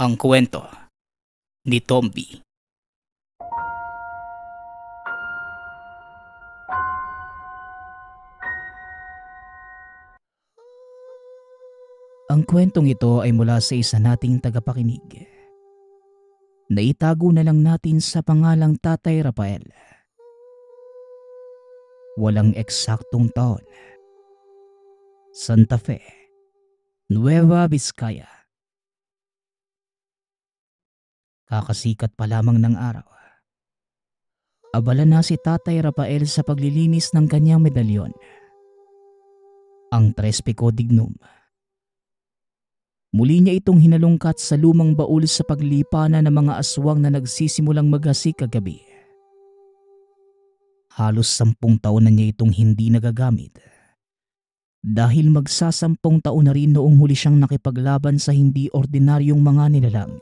Ang kwento ni Tombi. Ang kwentong ito ay mula sa isa nating tagapakinig. Naitago na lang natin sa pangalang Tatay Rafael. Walang eksaktong taon. Santa Fe, Nueva Vizcaya, kakasikat pa lamang ng araw. Abala na si Tatay Rafael sa paglilinis ng kanyang medalyon. Ang tres dignum. Muli niya itong hinalungkat sa lumang baul sa paglipana ng mga aswang na nagsisimulang maghasi kagabi. Halos sampung taon na niya itong hindi nagagamit. Dahil magsasampung taon na rin noong huli siyang nakipaglaban sa hindi ordinaryong mga nilalang.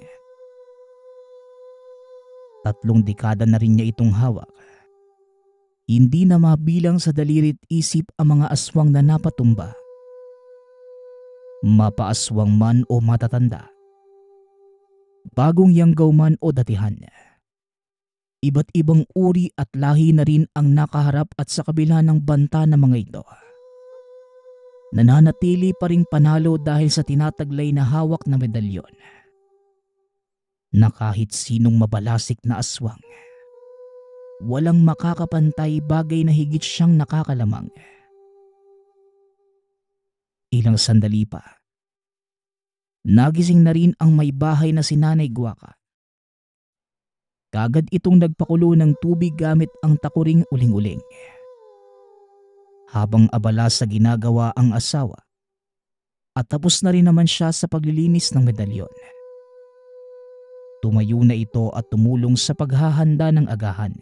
Tatlong dekada na rin niya itong hawak. Hindi na mabilang sa dalirit isip ang mga aswang na napatumba. Mapaaswang man o matatanda. Bagong yanggaw man o datihan. Iba't ibang uri at lahi na rin ang nakaharap at sa kabila ng banta ng mga ito nananatili pa ring panalo dahil sa tinataglay na hawak na medalyon na kahit sinong mabalasik na aswang. Walang makakapantay bagay na higit siyang nakakalamang. Ilang sandali pa, nagising na rin ang may bahay na si Nanay Guwaka. Kagad itong nagpakulo ng tubig gamit ang takuring uling-uling. Habang abala sa ginagawa ang asawa, at tapos na rin naman siya sa paglilinis ng medalyon. Tumayo na ito at tumulong sa paghahanda ng agahan.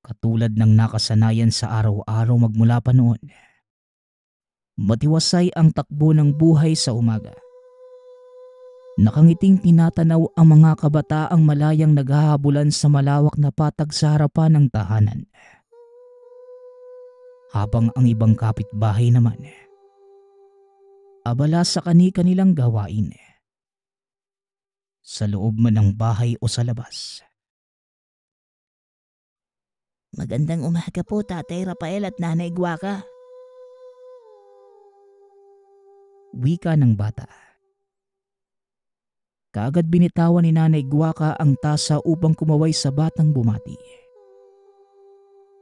Katulad ng nakasanayan sa araw-araw magmula pa noon. Matiwasay ang takbo ng buhay sa umaga. Nakangiting tinatanaw ang mga kabataang malayang naghahabulan sa malawak na patag sa harapan ng tahanan. Habang ang ibang kapitbahay naman, abala sa kani-kanilang gawain eh sa loob man ng bahay o sa labas. Magandang umaga po Tatay Rafael at Nanay Guaka. Wika ng bata. Kaagad binitawan ni Nanay Guaka ang tasa upang kumaway sa batang bumati.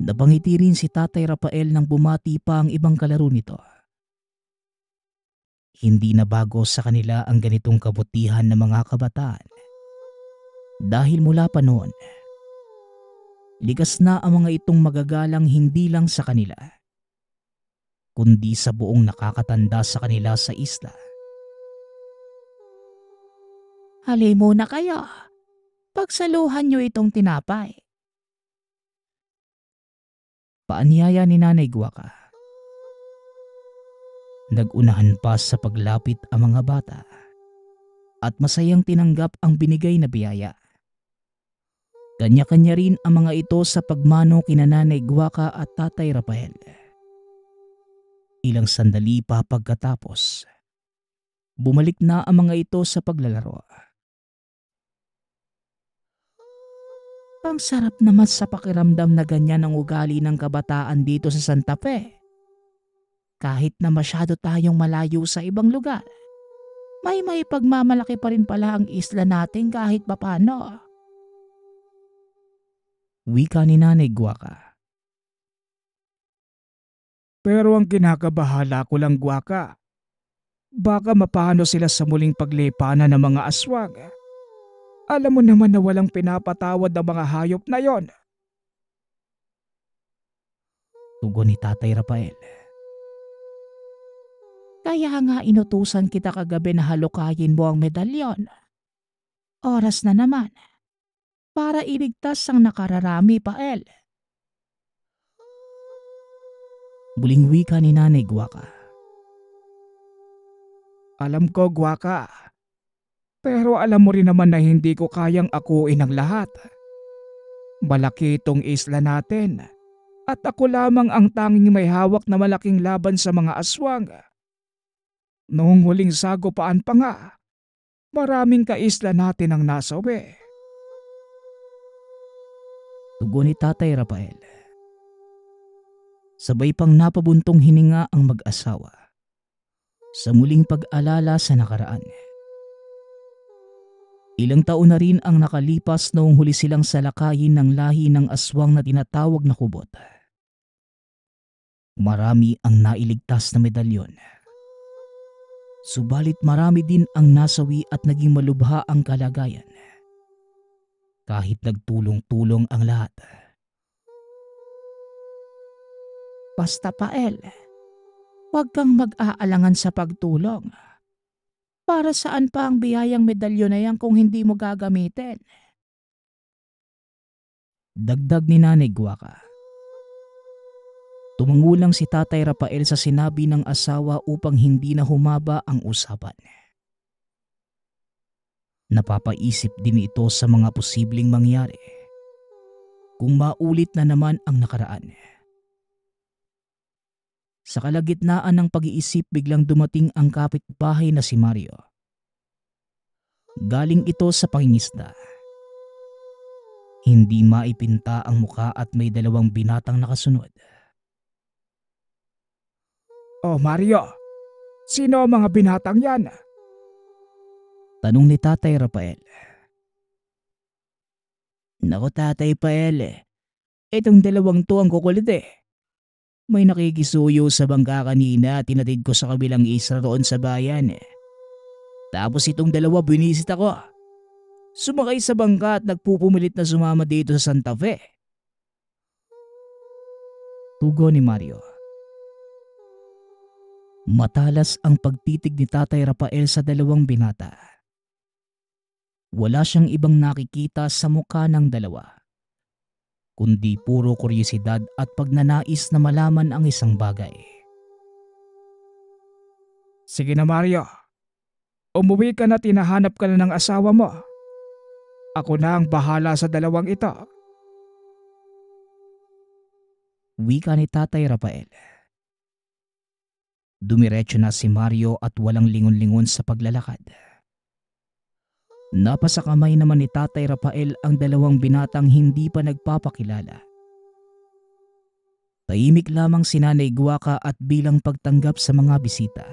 Napangiti rin si Tatay Rafael nang bumati pa ang ibang kalaro nito. Hindi na bago sa kanila ang ganitong kabutihan ng mga kabataan. Dahil mula pa noon, likas na ang mga itong magagalang hindi lang sa kanila, kundi sa buong nakakatanda sa kanila sa isla. Halay muna kayo. Pagsaluhan niyo itong tinapay. Paanyaya ni Nanay Guwaka Nagunahan pa sa paglapit ang mga bata at masayang tinanggap ang binigay na biyaya. Kanya-kanya rin ang mga ito sa pagmano kina Nanay Guwaka at Tatay Rafael. Ilang sandali pa pagkatapos, bumalik na ang mga ito sa paglalaro. Ang sarap naman sa pakiramdam na ganyan ang ugali ng kabataan dito sa Santa Fe. Kahit na masyado tayong malayo sa ibang lugar, may may pagmamalaki pa rin pala ang isla natin kahit papano. Wika ni Nanay Guaka. Pero ang kinakabahala ko lang Guaka, baka mapano sila sa muling paglipana ng mga aswag. Alam mo naman na walang pinapatawad ang mga hayop na yon. Tugon ni Tatay Rafael. Kaya nga inutusan kita kagabi na halukayin mo ang medalyon. Oras na naman. Para iligtas ang nakararami pael. Buling wika ni Nanay Guwaka. Alam ko, Gwaka. Pero alam mo rin naman na hindi ko kayang akuin ang lahat. Malaki itong isla natin. At ako lamang ang tanging may hawak na malaking laban sa mga aswang. Noong huling sagupaan pa nga, maraming kaisla natin ang nasawi. Tugon ni Tatay Rafael. Sabay pang napabuntong hininga ang mag-asawa sa muling pag-alala sa nakaraan. Ilang taon na rin ang nakalipas noong huli silang salakayin ng lahi ng aswang na tinatawag na kubot. Marami ang nailigtas na medalyon Subalit marami din ang nasawi at naging malubha ang kalagayan. Kahit nagtulong-tulong ang lahat. Basta pa Pael, huwag kang mag-aalangan sa pagtulong. Para saan pa ang biyayang medalyo na yan kung hindi mo gagamitin? Dagdag ni Nanay Guaka. Tumangulang si Tatay Rafael sa sinabi ng asawa upang hindi na humaba ang usapan. Napapaisip din ito sa mga posibleng mangyari. Kung maulit na naman ang nakaraan. Sa kalagitnaan ng pag-iisip biglang dumating ang kapitbahay na si Mario. Galing ito sa pangingisda. Hindi maipinta ang muka at may dalawang binatang nakasunod. Oh Mario, sino ang mga binatang yan? Tanong ni Tatay Rafael. Nako Tatay Pael, eh. itong dalawang to ang kukulit eh. May nakikisuyo sa bangka kanina at tinatid ko sa kabilang isa roon sa bayan. Eh. Tapos itong dalawa binisit ako. Sumakay sa bangka at nagpupumilit na sumama dito sa Santa Fe. Tugo ni Mario. Matalas ang pagtitig ni Tatay Rafael sa dalawang binata. Wala siyang ibang nakikita sa mukha ng dalawa, kundi puro kuryosidad at pagnanais na malaman ang isang bagay. Sige na Mario, umuwi ka na tinahanap ka na ng asawa mo. Ako na ang bahala sa dalawang ito. Wika ni Tatay Rafael. Dumiretso na si Mario at walang lingon-lingon sa paglalakad. Napasa naman ni Tatay Rafael ang dalawang binatang hindi pa nagpapakilala. Tahimik lamang si Nanay Guwaka at bilang pagtanggap sa mga bisita.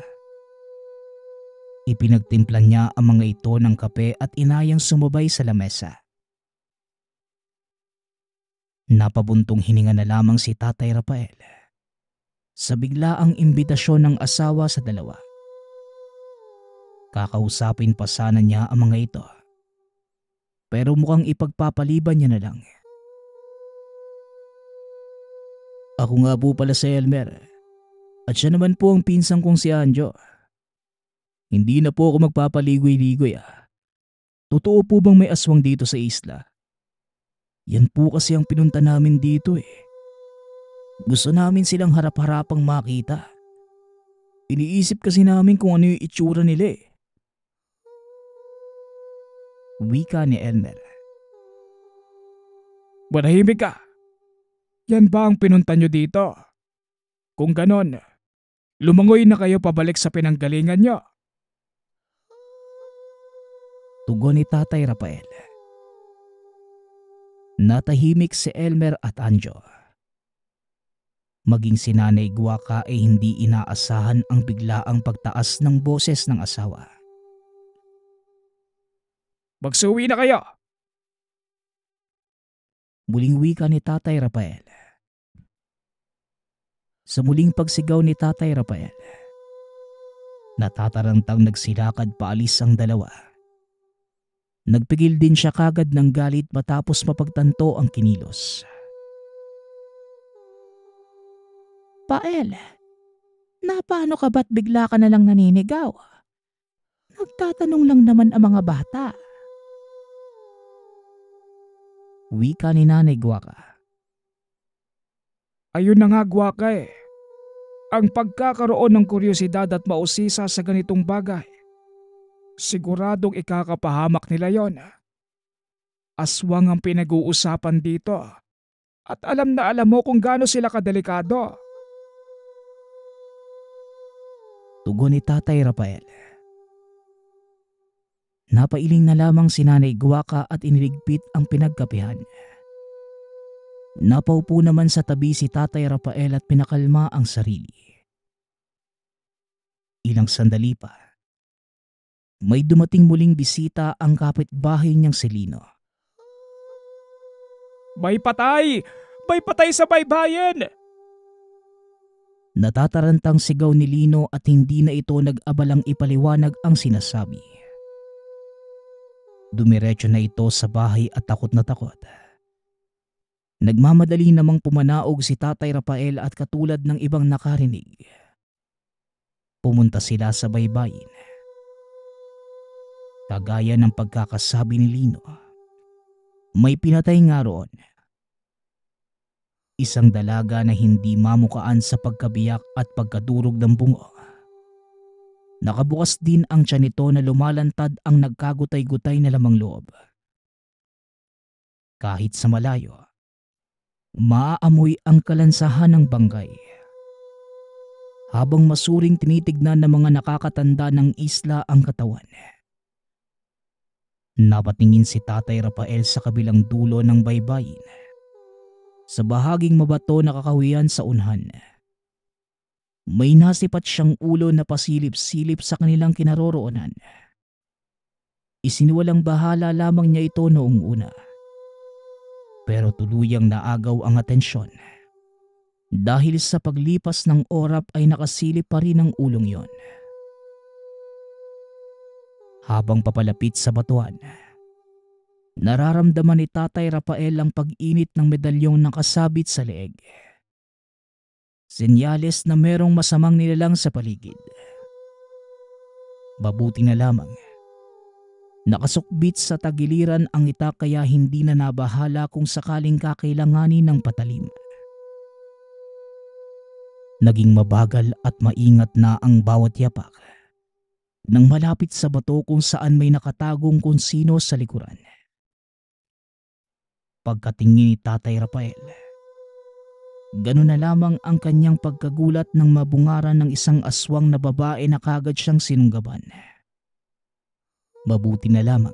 Ipinagtimplan niya ang mga ito ng kape at inayang sumabay sa lamesa. Napabuntong hininga na lamang si Tatay Rafael sa biglaang imbitasyon ng asawa sa dalawa. Kakausapin pa sana niya ang mga ito. Pero mukhang ipagpapaliban niya na lang. Ako nga po pala si Elmer. At siya naman po ang pinsang kong si Anjo. Hindi na po ako magpapaligoy-ligoy ah. Totoo po bang may aswang dito sa isla? Yan po kasi ang pinunta namin dito eh. Gusto namin silang harap-harapang makita. Iniisip kasi namin kung ano yung itsura nila eh. Wika ni Elmer. Manahimik ka! Yan ba ang pinunta nyo dito? Kung ganon, lumangoy na kayo pabalik sa pinanggalingan nyo. Tugon ni Tatay Rafael. Natahimik si Elmer at Anjo. Maging si Nanay Guwaka ay hindi inaasahan ang biglaang pagtaas ng boses ng asawa. Magsuwi na kayo! Muling wika ni Tatay Rafael. Sa muling pagsigaw ni Tatay Rafael, natatarantang nagsilakad paalis ang dalawa. Nagpigil din siya kagad ng galit matapos mapagtanto ang kinilos. Pael, napaano ka ba't bigla ka na lang naninigaw? Nagtatanong lang naman ang mga bata. Wika ni Nanay Guwaka. Ayun na nga Guwaka eh. Ang pagkakaroon ng kuryosidad at mausisa sa ganitong bagay, siguradong ikakapahamak nila yon. Ah. Aswang ang pinag-uusapan dito. Ah. At alam na alam mo kung gaano sila kadelikado. Tugon ni Tatay Rafael. Napailing na lamang si Nanay Guwaka at inirigpit ang pinagkapihan. Napaupo naman sa tabi si Tatay Rafael at pinakalma ang sarili. Ilang sandali pa, may dumating muling bisita ang kapitbahay niyang si Lino. May patay! May patay sa baybayin! Natatarantang sigaw ni Lino at hindi na ito nag-abalang ipaliwanag ang sinasabi. Dumiretso na ito sa bahay at takot na takot. Nagmamadali namang pumanaog si Tatay Rafael at katulad ng ibang nakarinig. Pumunta sila sa baybayin. Kagaya ng pagkakasabi ni Lino, may pinatay nga roon Isang dalaga na hindi mamukaan sa pagkabiyak at pagkadurog ng bungo. Nakabukas din ang tiyan nito na lumalantad ang nagkagutay-gutay na lamang loob. Kahit sa malayo, maaamoy ang kalansahan ng banggay. Habang masuring tinitignan ng mga nakakatanda ng isla ang katawan. Napatingin si Tatay Rafael sa kabilang dulo ng baybayin sa bahaging mabato na kakawian sa unhan. May nasipat siyang ulo na pasilip-silip sa kanilang kinaroroonan. Isiniwalang bahala lamang niya ito noong una. Pero tuluyang naagaw ang atensyon. Dahil sa paglipas ng orap ay nakasilip pa rin ang ulong yon. Habang papalapit sa batuan, Nararamdaman ni Tatay Rafael ang pag-init ng medalyong nakasabit sa leeg. Senyales na merong masamang nilalang sa paligid. Mabuti na lamang. Nakasukbit sa tagiliran ang ita kaya hindi na nabahala kung sakaling kakailanganin ng patalim. Naging mabagal at maingat na ang bawat yapak nang malapit sa bato kung saan may nakatagong konsino sa likuran pagkatingin ni Tatay Rafael. Ganun na lamang ang kanyang pagkagulat ng mabungaran ng isang aswang na babae na kagad siyang sinunggaban. Mabuti na lamang.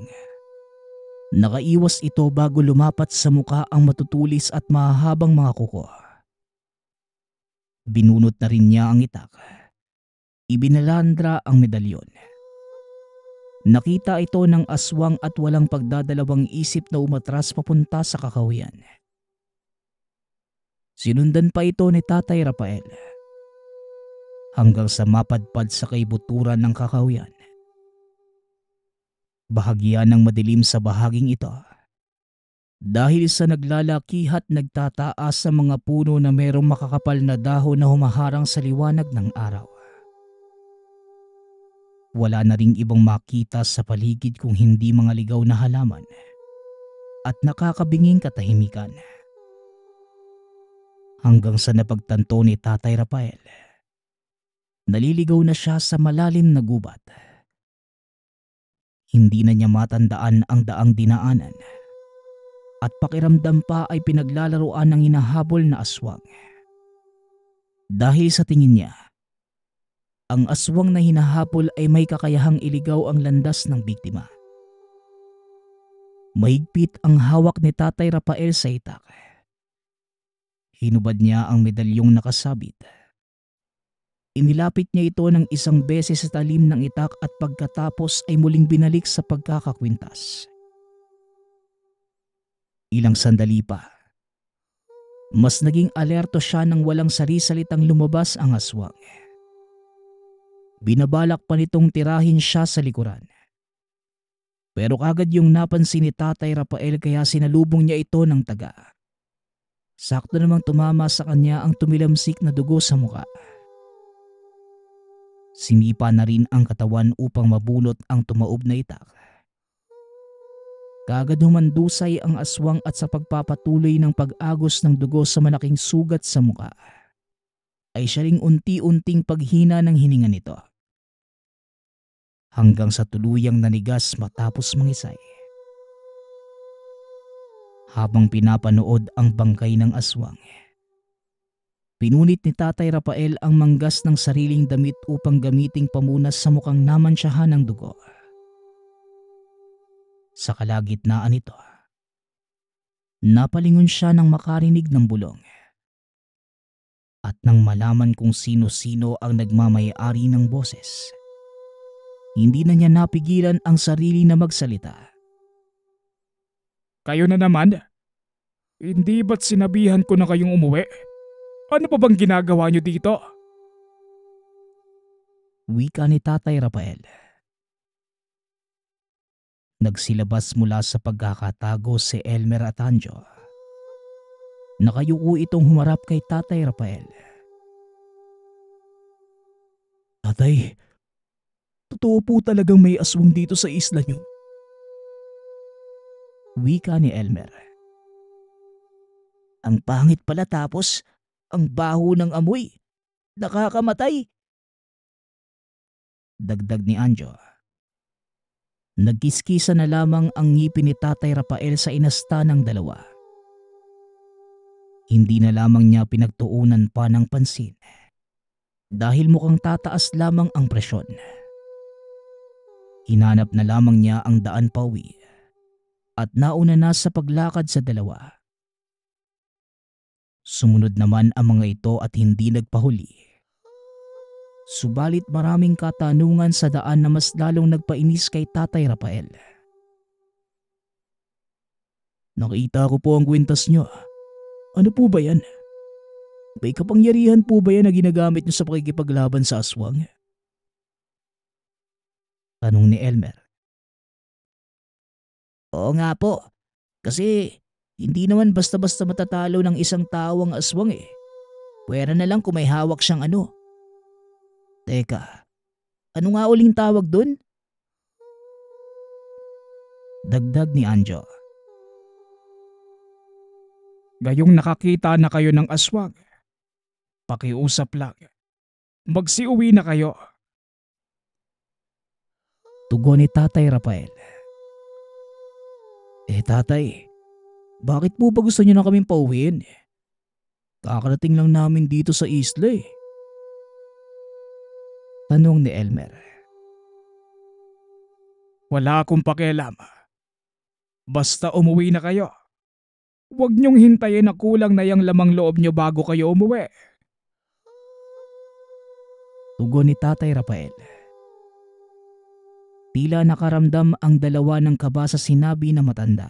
Nakaiwas ito bago lumapat sa muka ang matutulis at mahahabang mga kuko. Binunot na rin niya ang itak. Ibinalandra ang medalyon Nakita ito ng aswang at walang pagdadalawang isip na umatras papunta sa kakawian. Sinundan pa ito ni Tatay Rafael. Hanggang sa mapadpad sa kaybuturan ng kakawian. Bahagyan ng madilim sa bahaging ito. Dahil sa naglalakihat nagtataas sa mga puno na merong makakapal na dahon na humaharang sa liwanag ng araw. Wala na ring ibang makita sa paligid kung hindi mga ligaw na halaman at nakakabinging katahimikan. Hanggang sa napagtanto ni Tatay Rafael, naliligaw na siya sa malalim na gubat. Hindi na niya matandaan ang daang dinaanan at pakiramdam pa ay pinaglalaroan ng inahabol na aswang. Dahil sa tingin niya, ang aswang na hinahapol ay may kakayahang iligaw ang landas ng biktima. Mahigpit ang hawak ni Tatay Rafael sa itak. Hinubad niya ang medalyong nakasabit. Inilapit niya ito ng isang beses sa talim ng itak at pagkatapos ay muling binalik sa pagkakakwintas. Ilang sandali pa, mas naging alerto siya nang walang sarisalitang lumabas ang aswang. Binabalak pa nitong tirahin siya sa likuran. Pero kagad yung napansin ni Tatay Rafael kaya sinalubong niya ito ng taga. Sakto namang tumama sa kanya ang tumilamsik na dugo sa muka. Sinipa na rin ang katawan upang mabulot ang tumaob na itak. Kagad humandusay ang aswang at sa pagpapatuloy ng pag-agos ng dugo sa malaking sugat sa muka, ay siya ring unti-unting paghina ng hininga nito hanggang sa tuluyang nanigas matapos mangisay. Habang pinapanood ang bangkay ng aswang, pinunit ni Tatay Rafael ang manggas ng sariling damit upang gamiting pamunas sa mukhang namansyahan ng dugo. Sa kalagitnaan nito, napalingon siya nang makarinig ng bulong at nang malaman kung sino-sino ang nagmamayari ng boses. Hindi na niya napigilan ang sarili na magsalita. Kayo na naman? Hindi ba't sinabihan ko na kayong umuwi? Ano pa bang ginagawa niyo dito? Wika ni Tatay Rafael. Nagsilabas mula sa pagkakatago si Elmer at Nakayuko itong humarap kay Tatay Rafael. Tatay, Totoo po talagang may aswang dito sa isla niyo. Wika ni Elmer. Ang pangit pala tapos, ang baho ng amoy. Nakakamatay. Dagdag ni Anjo. Nagkiskisa na lamang ang ngipin ni Tatay Rafael sa inasta ng dalawa. Hindi na lamang niya pinagtuunan pa ng pansin dahil mukhang tataas lamang ang presyon. Hinanap na lamang niya ang daan pauwi at nauna na sa paglakad sa dalawa. Sumunod naman ang mga ito at hindi nagpahuli. Subalit maraming katanungan sa daan na mas lalong nagpainis kay Tatay Rafael. Nakita ko po ang kwintas nyo. Ano po ba yan? May kapangyarihan po ba yan na ginagamit nyo sa pakikipaglaban sa aswang? Tanong ni Elmer. Oo nga po, kasi hindi naman basta-basta matatalo ng isang tao ang aswang eh. Pwera na lang kung may hawak siyang ano. Teka, ano nga uling tawag dun? Dagdag ni Anjo. Gayong nakakita na kayo ng aswang, pakiusap lang. Magsiuwi na kayo. Tugon ni Tatay Rafael. Eh tatay, bakit po ba gusto niyo na kaming pauwiin? Kakarating lang namin dito sa isla eh. Tanong ni Elmer. Wala akong pakialam. Basta umuwi na kayo. Huwag niyong hintayin na kulang na yung lamang loob niyo bago kayo umuwi. Tugon ni Tatay Rafael. Tila nakaramdam ang dalawa ng kaba sa sinabi na matanda.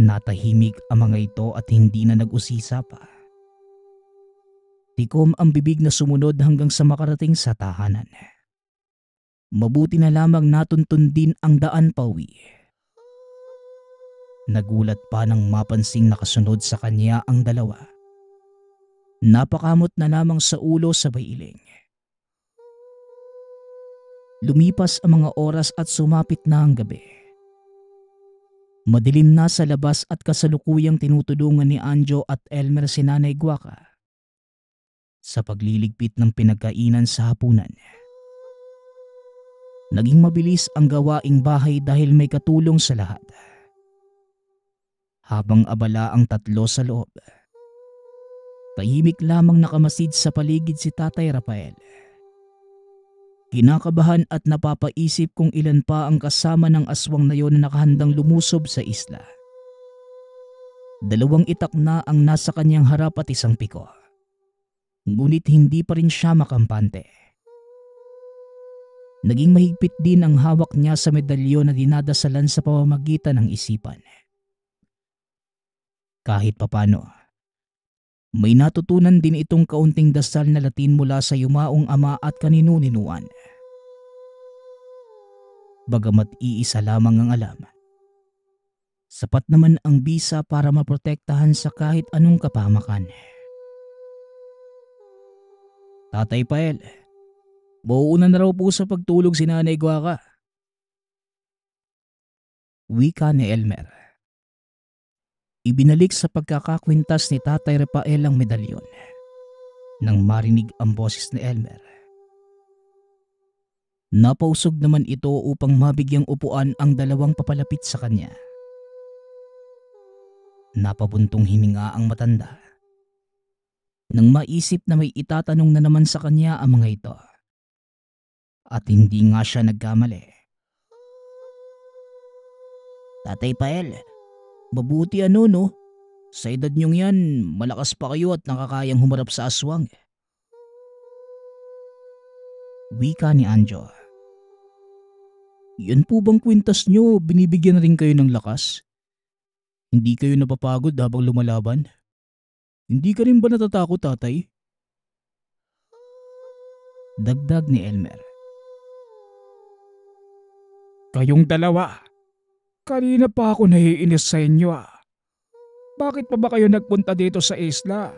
Natahimik ang mga ito at hindi na nag-usisa pa. Tikom ang bibig na sumunod hanggang sa makarating sa tahanan. Mabuti na lamang natuntun din ang daan pauwi. Nagulat pa nang mapansing nakasunod sa kanya ang dalawa. Napakamot na lamang sa ulo sa bailing. Lumipas ang mga oras at sumapit na ang gabi. Madilim na sa labas at kasalukuyang tinutulungan ni Anjo at Elmer si Nanay Guaca sa pagliligpit ng pinagkainan sa hapunan. Naging mabilis ang gawaing bahay dahil may katulong sa lahat. Habang abala ang tatlo sa loob, tahimik lamang nakamasid sa paligid si Tatay Rafael. Rafael Kinakabahan at napapaisip kung ilan pa ang kasama ng aswang na yon na nakahandang lumusob sa isla. Dalawang itak na ang nasa kanyang harap at isang piko. Ngunit hindi pa rin siya makampante. Naging mahigpit din ang hawak niya sa medalyon na dinadasalan sa pamamagitan ng isipan. Kahit papano, may natutunan din itong kaunting dasal na latin mula sa yumaong ama at kaninuninuan. Bagamat iisa lamang ang alam, sapat naman ang bisa para maprotektahan sa kahit anong kapamakan. Tatay Pael, mauuna na raw po sa pagtulog si Nanay Guaka. Wika ni Elmer. Ibinalik sa pagkakakwintas ni Tatay Rafael ang medalyon. Nang marinig ang boses ni Elmer. Napausog naman ito upang mabigyang upuan ang dalawang papalapit sa kanya. Napabuntong hininga ang matanda. Nang maisip na may itatanong na naman sa kanya ang mga ito. At hindi nga siya nagkamali. Tatay Pael, Mabuti ano no? Sa edad niyong yan, malakas pa kayo at nakakayang humarap sa aswang. Eh. Wika ni Anjo. Yan po bang kwintas nyo, binibigyan na rin kayo ng lakas? Hindi kayo napapagod habang lumalaban? Hindi ka rin ba natatakot tatay? Dagdag ni Elmer. Kayong dalawa, Kanina pa ako naiinis sa inyo ah. Bakit pa ba kayo nagpunta dito sa isla?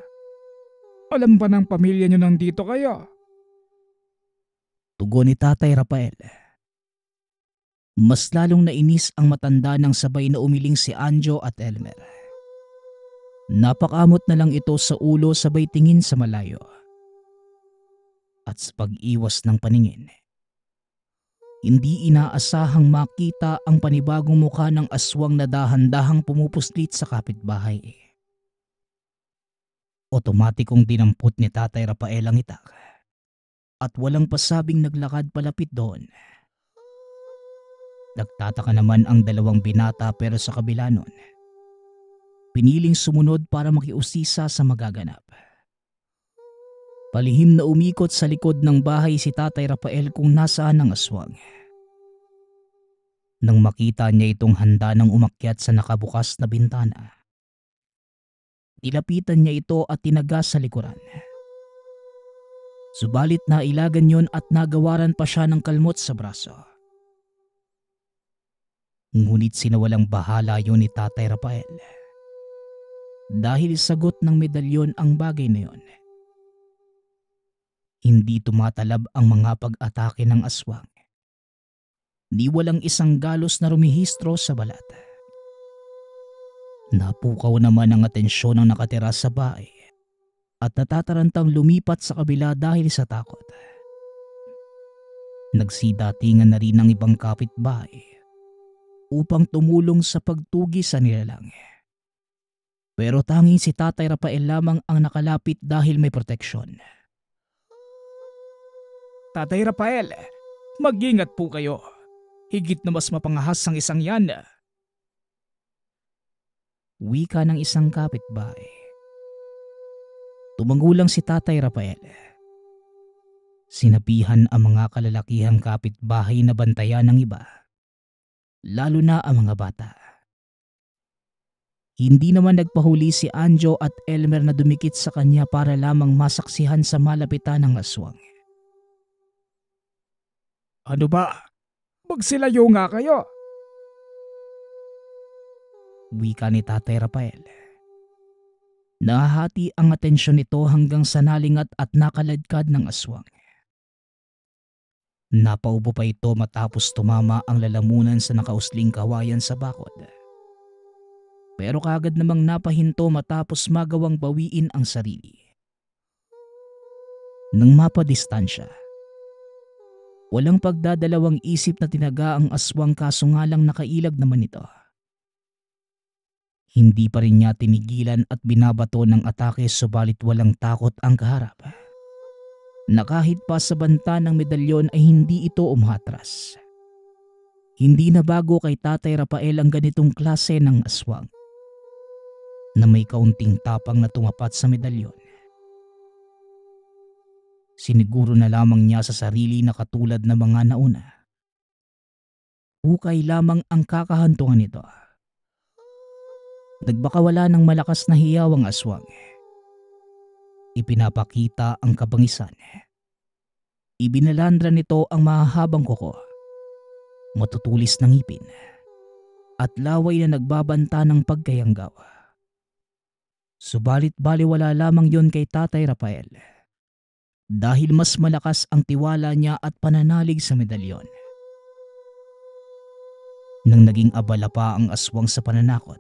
Alam ba ng pamilya nyo nang dito kayo? Tugon ni Tatay Rafael. Mas lalong nainis ang matanda nang sabay na umiling si Anjo at Elmer. Napakamot na lang ito sa ulo sabay tingin sa malayo. At sa pag-iwas ng paningin, hindi inaasahang makita ang panibagong mukha ng aswang na dahan-dahang pumupuslit sa kapitbahay. Otomatikong dinampot ni Tatay Rafael ang itak at walang pasabing naglakad palapit doon. Nagtataka naman ang dalawang binata pero sa kabila nun, piniling sumunod para makiusisa sa magaganap. Palihim na umikot sa likod ng bahay si Tatay Rafael kung nasaan ang aswang. Nang makita niya itong handa ng umakyat sa nakabukas na bintana, nilapitan niya ito at tinaga sa likuran. Subalit nailagan yon at nagawaran pa siya ng kalmot sa braso. Ngunit sinawalang bahala yon ni Tatay Rafael. Dahil sagot ng medalyon ang bagay na yon hindi tumatalab ang mga pag-atake ng aswang. Di walang isang galos na rumihistro sa balat. Napukaw naman ang atensyon ng nakatira sa bahay at natatarantang lumipat sa kabila dahil sa takot. Nagsidatingan na rin ang ibang kapitbahay upang tumulong sa pagtugi sa nilalang. Pero tanging si Tatay Rafael lamang ang nakalapit dahil may proteksyon. Tatay Rafael, mag-ingat po kayo. Higit na mas mapangahas ang isang yan. Wika ng isang kapitbahay. Tumangulang si Tatay Rafael. Sinapihan ang mga kalalakihang kapitbahay na bantayan ng iba, lalo na ang mga bata. Hindi naman nagpahuli si Anjo at Elmer na dumikit sa kanya para lamang masaksihan sa malapitan ng aswang. Ano ba? Magsilayo nga kayo. Wika ni Tatay Rafael. Nahati ang atensyon nito hanggang sa nalingat at nakaladkad ng aswang. Napaubo pa ito matapos tumama ang lalamunan sa nakausling kawayan sa bakod. Pero kagad namang napahinto matapos magawang bawiin ang sarili. Nang mapadistansya, Walang pagdadalawang isip na tinaga ang aswang kaso nga lang nakailag naman ito. Hindi pa rin niya tinigilan at binabato ng atake subalit walang takot ang kaharap. Na kahit pa sa banta ng medalyon ay hindi ito umhatras. Hindi na bago kay Tatay Rafael ang ganitong klase ng aswang na may kaunting tapang na tumapat sa medalyon. Siniguro na lamang niya sa sarili na katulad ng mga nauna. Hukay lamang ang kakahantungan nito. Nagbaka wala ng malakas na hiyaw ang aswang. Ipinapakita ang kabangisan. Ibinalandra nito ang mahahabang kuko. Matutulis ng ngipin. At laway na nagbabanta ng pagkayanggawa. Subalit baliwala lamang yon kay Tatay Rafael dahil mas malakas ang tiwala niya at pananalig sa medalyon. Nang naging abala pa ang aswang sa pananakot,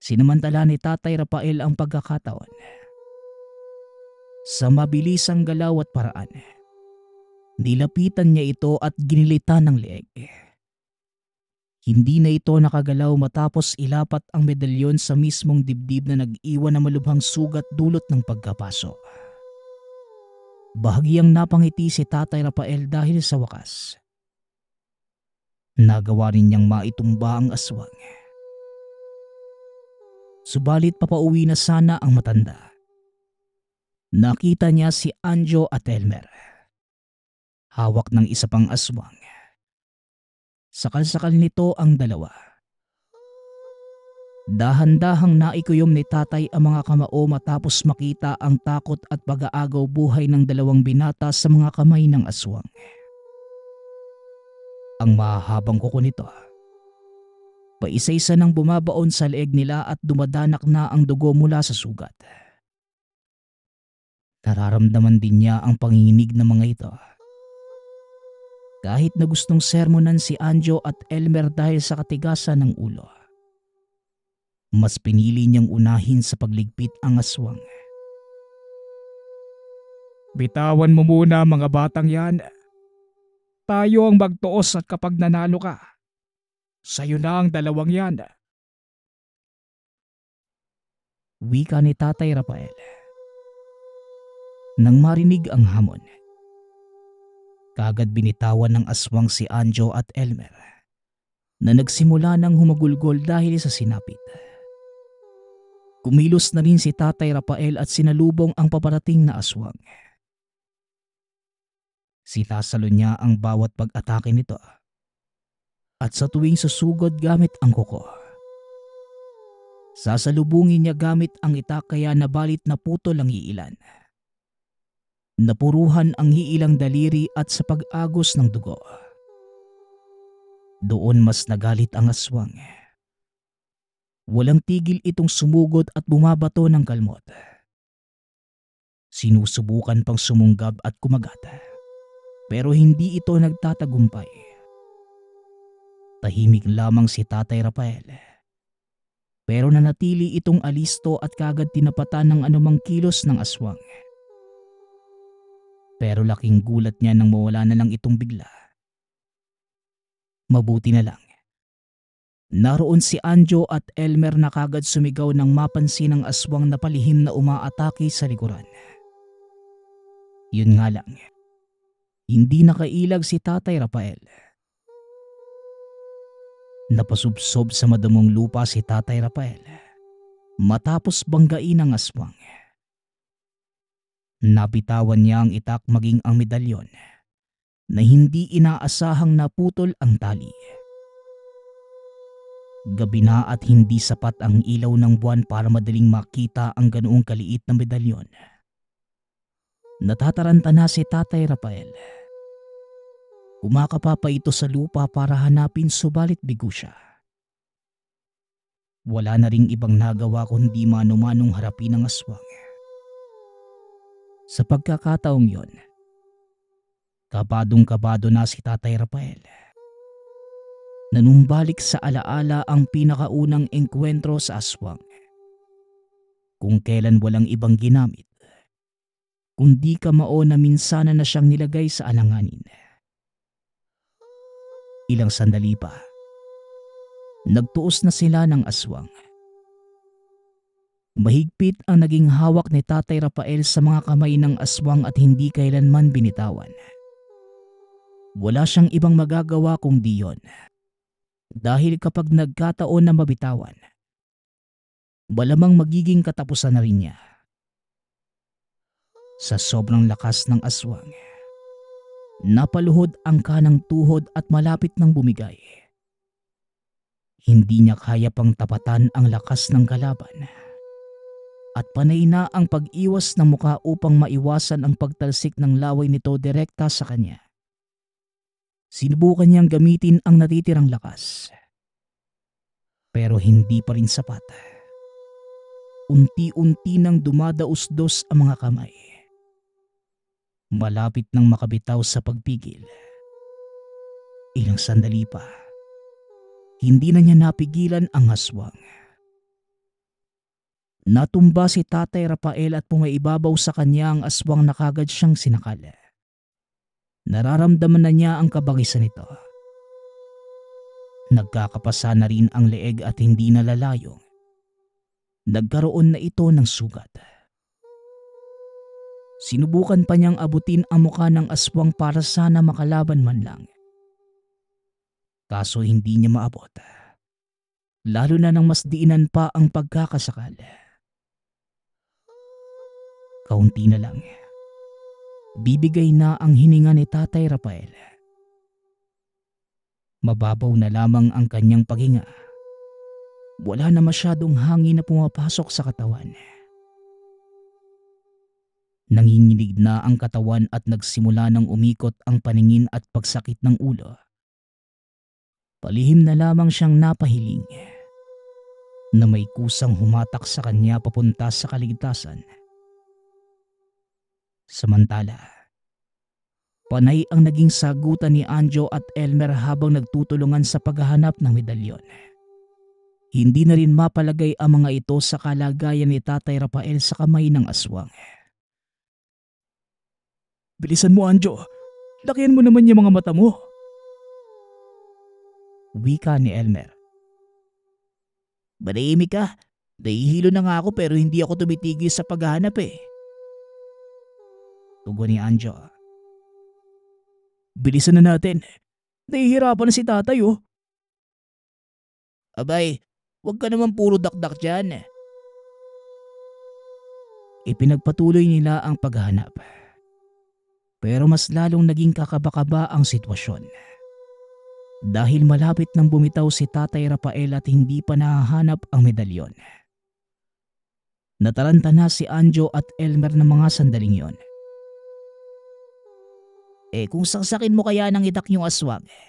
sinamantala ni Tatay Rafael ang pagkakataon. Sa mabilisang galaw at paraan, nilapitan niya ito at ginilitan ng leeg. Hindi na ito nakagalaw matapos ilapat ang medalyon sa mismong dibdib na nag-iwan ng malubhang sugat dulot ng pagkapaso. Bahagyang napangiti si Tatay Rafael dahil sa wakas. Nagawa rin niyang maitumba ang aswang. Subalit papauwi na sana ang matanda. Nakita niya si Anjo at Elmer. Hawak ng isa pang aswang. Sakal-sakal nito ang dalawa. Dahan-dahang naikuyom ni tatay ang mga kamao matapos makita ang takot at pag-aagaw buhay ng dalawang binata sa mga kamay ng aswang. Ang mahabang kuko nito. Ah. Paisa-isa nang bumabaon sa leeg nila at dumadanak na ang dugo mula sa sugat. Nararamdaman din niya ang panginginig ng mga ito. Ah. Kahit na gustong sermonan si Anjo at Elmer dahil sa katigasan ng ulo ah mas pinili niyang unahin sa pagligpit ang aswang. Bitawan mo muna mga batang yan. Tayo ang magtuos at kapag nanalo ka, sayo na ang dalawang yan. Wika ni Tatay Rafael. Nang marinig ang hamon, kagad binitawan ng aswang si Anjo at Elmer na nagsimula ng humagulgol dahil sa sinapit. Kumilos na rin si Tatay Rafael at sinalubong ang paparating na aswang. Sinasalo niya ang bawat pag-atake nito ah. at sa tuwing susugod gamit ang kuko. Sasalubungin niya gamit ang itak kaya nabalit na putol ang iilan. Napuruhan ang iilang daliri at sa pag-agos ng dugo. Doon mas nagalit ang aswang. Walang tigil itong sumugod at bumabato ng kalmot. Sinusubukan pang sumunggab at kumagat. Pero hindi ito nagtatagumpay. Tahimik lamang si Tatay Rafael. Pero nanatili itong alisto at kagad tinapatan ng anumang kilos ng aswang. Pero laking gulat niya nang mawala na lang itong bigla. Mabuti na lang Naroon si Anjo at Elmer na kagad sumigaw nang mapansin ang aswang na palihim na umaatake sa likuran. Yun nga lang, hindi nakailag si Tatay Rafael. Napasubsob sa madamong lupa si Tatay Rafael matapos banggain ang aswang. Napitawan niya ang itak maging ang medalyon na hindi inaasahang naputol ang tali. Gabi na at hindi sapat ang ilaw ng buwan para madaling makita ang ganoong kaliit na medalyon. Natataranta na si Tatay Rafael. Kumakapa pa ito sa lupa para hanapin subalit bigo siya. Wala na ring ibang nagawa kundi manumanong harapin ang aswang. Sa pagkakataong yon, kabadong kabado na si Tatay Rafael. Nanumbalik sa alaala ang pinakaunang engkwentro sa aswang. Kung kailan walang ibang ginamit, kundi kamao na minsana na siyang nilagay sa alanganin. Ilang sandali pa, nagtuos na sila ng aswang. Mahigpit ang naging hawak ni Tatay Rafael sa mga kamay ng aswang at hindi kailanman binitawan. Wala siyang ibang magagawa kundi yon dahil kapag nagkataon na mabitawan, malamang magiging katapusan na rin niya. Sa sobrang lakas ng aswang, napaluhod ang kanang tuhod at malapit ng bumigay. Hindi niya kaya pang tapatan ang lakas ng kalaban at panay na ang pag-iwas ng mukha upang maiwasan ang pagtalsik ng laway nito direkta sa kanya. Sinubukan niyang gamitin ang natitirang lakas. Pero hindi pa rin sapat. Unti-unti nang dumadaos ang mga kamay. Malapit nang makabitaw sa pagpigil. Ilang sandali pa, hindi na niya napigilan ang aswang. Natumba si Tatay Rafael at pumaibabaw sa kanya ang aswang na kagad siyang sinakala. Nararamdaman na niya ang kabagisan nito. Nagkakapasa na rin ang leeg at hindi na lalayong. Nagkaroon na ito ng sugat. Sinubukan pa niyang abutin ang mukha ng aswang para sana makalaban man lang. Kaso hindi niya maabot. Lalo na nang mas diinan pa ang pagkakasakal. Kaunti na lang bibigay na ang hininga ni Tatay Rafael. Mababaw na lamang ang kanyang paghinga. Wala na masyadong hangin na pumapasok sa katawan. Nanginginig na ang katawan at nagsimula ng umikot ang paningin at pagsakit ng ulo. Palihim na lamang siyang napahiling na may kusang humatak sa kanya papunta sa kaligtasan. Samantala, panay ang naging sagutan ni Anjo at Elmer habang nagtutulungan sa paghahanap ng medalyon. Hindi na rin mapalagay ang mga ito sa kalagayan ni Tatay Rafael sa kamay ng aswang. Bilisan mo Anjo, lakihan mo naman yung mga mata mo. Wika ni Elmer. Manahimik ka, nahihilo na nga ako pero hindi ako tumitigil sa paghahanap eh. Tugo ni Anjo. Bilisan na natin. Nahihirapan na si tatay oh. Abay, huwag ka naman puro dakdak dyan. Ipinagpatuloy nila ang paghanap. Pero mas lalong naging kakabakaba ang sitwasyon. Dahil malapit nang bumitaw si Tatay Rafael at hindi pa nahahanap ang medalyon. Nataranta na si Anjo at Elmer ng mga sandaling yon. Eh kung sasakin mo kaya ng itak yung aswang? Eh.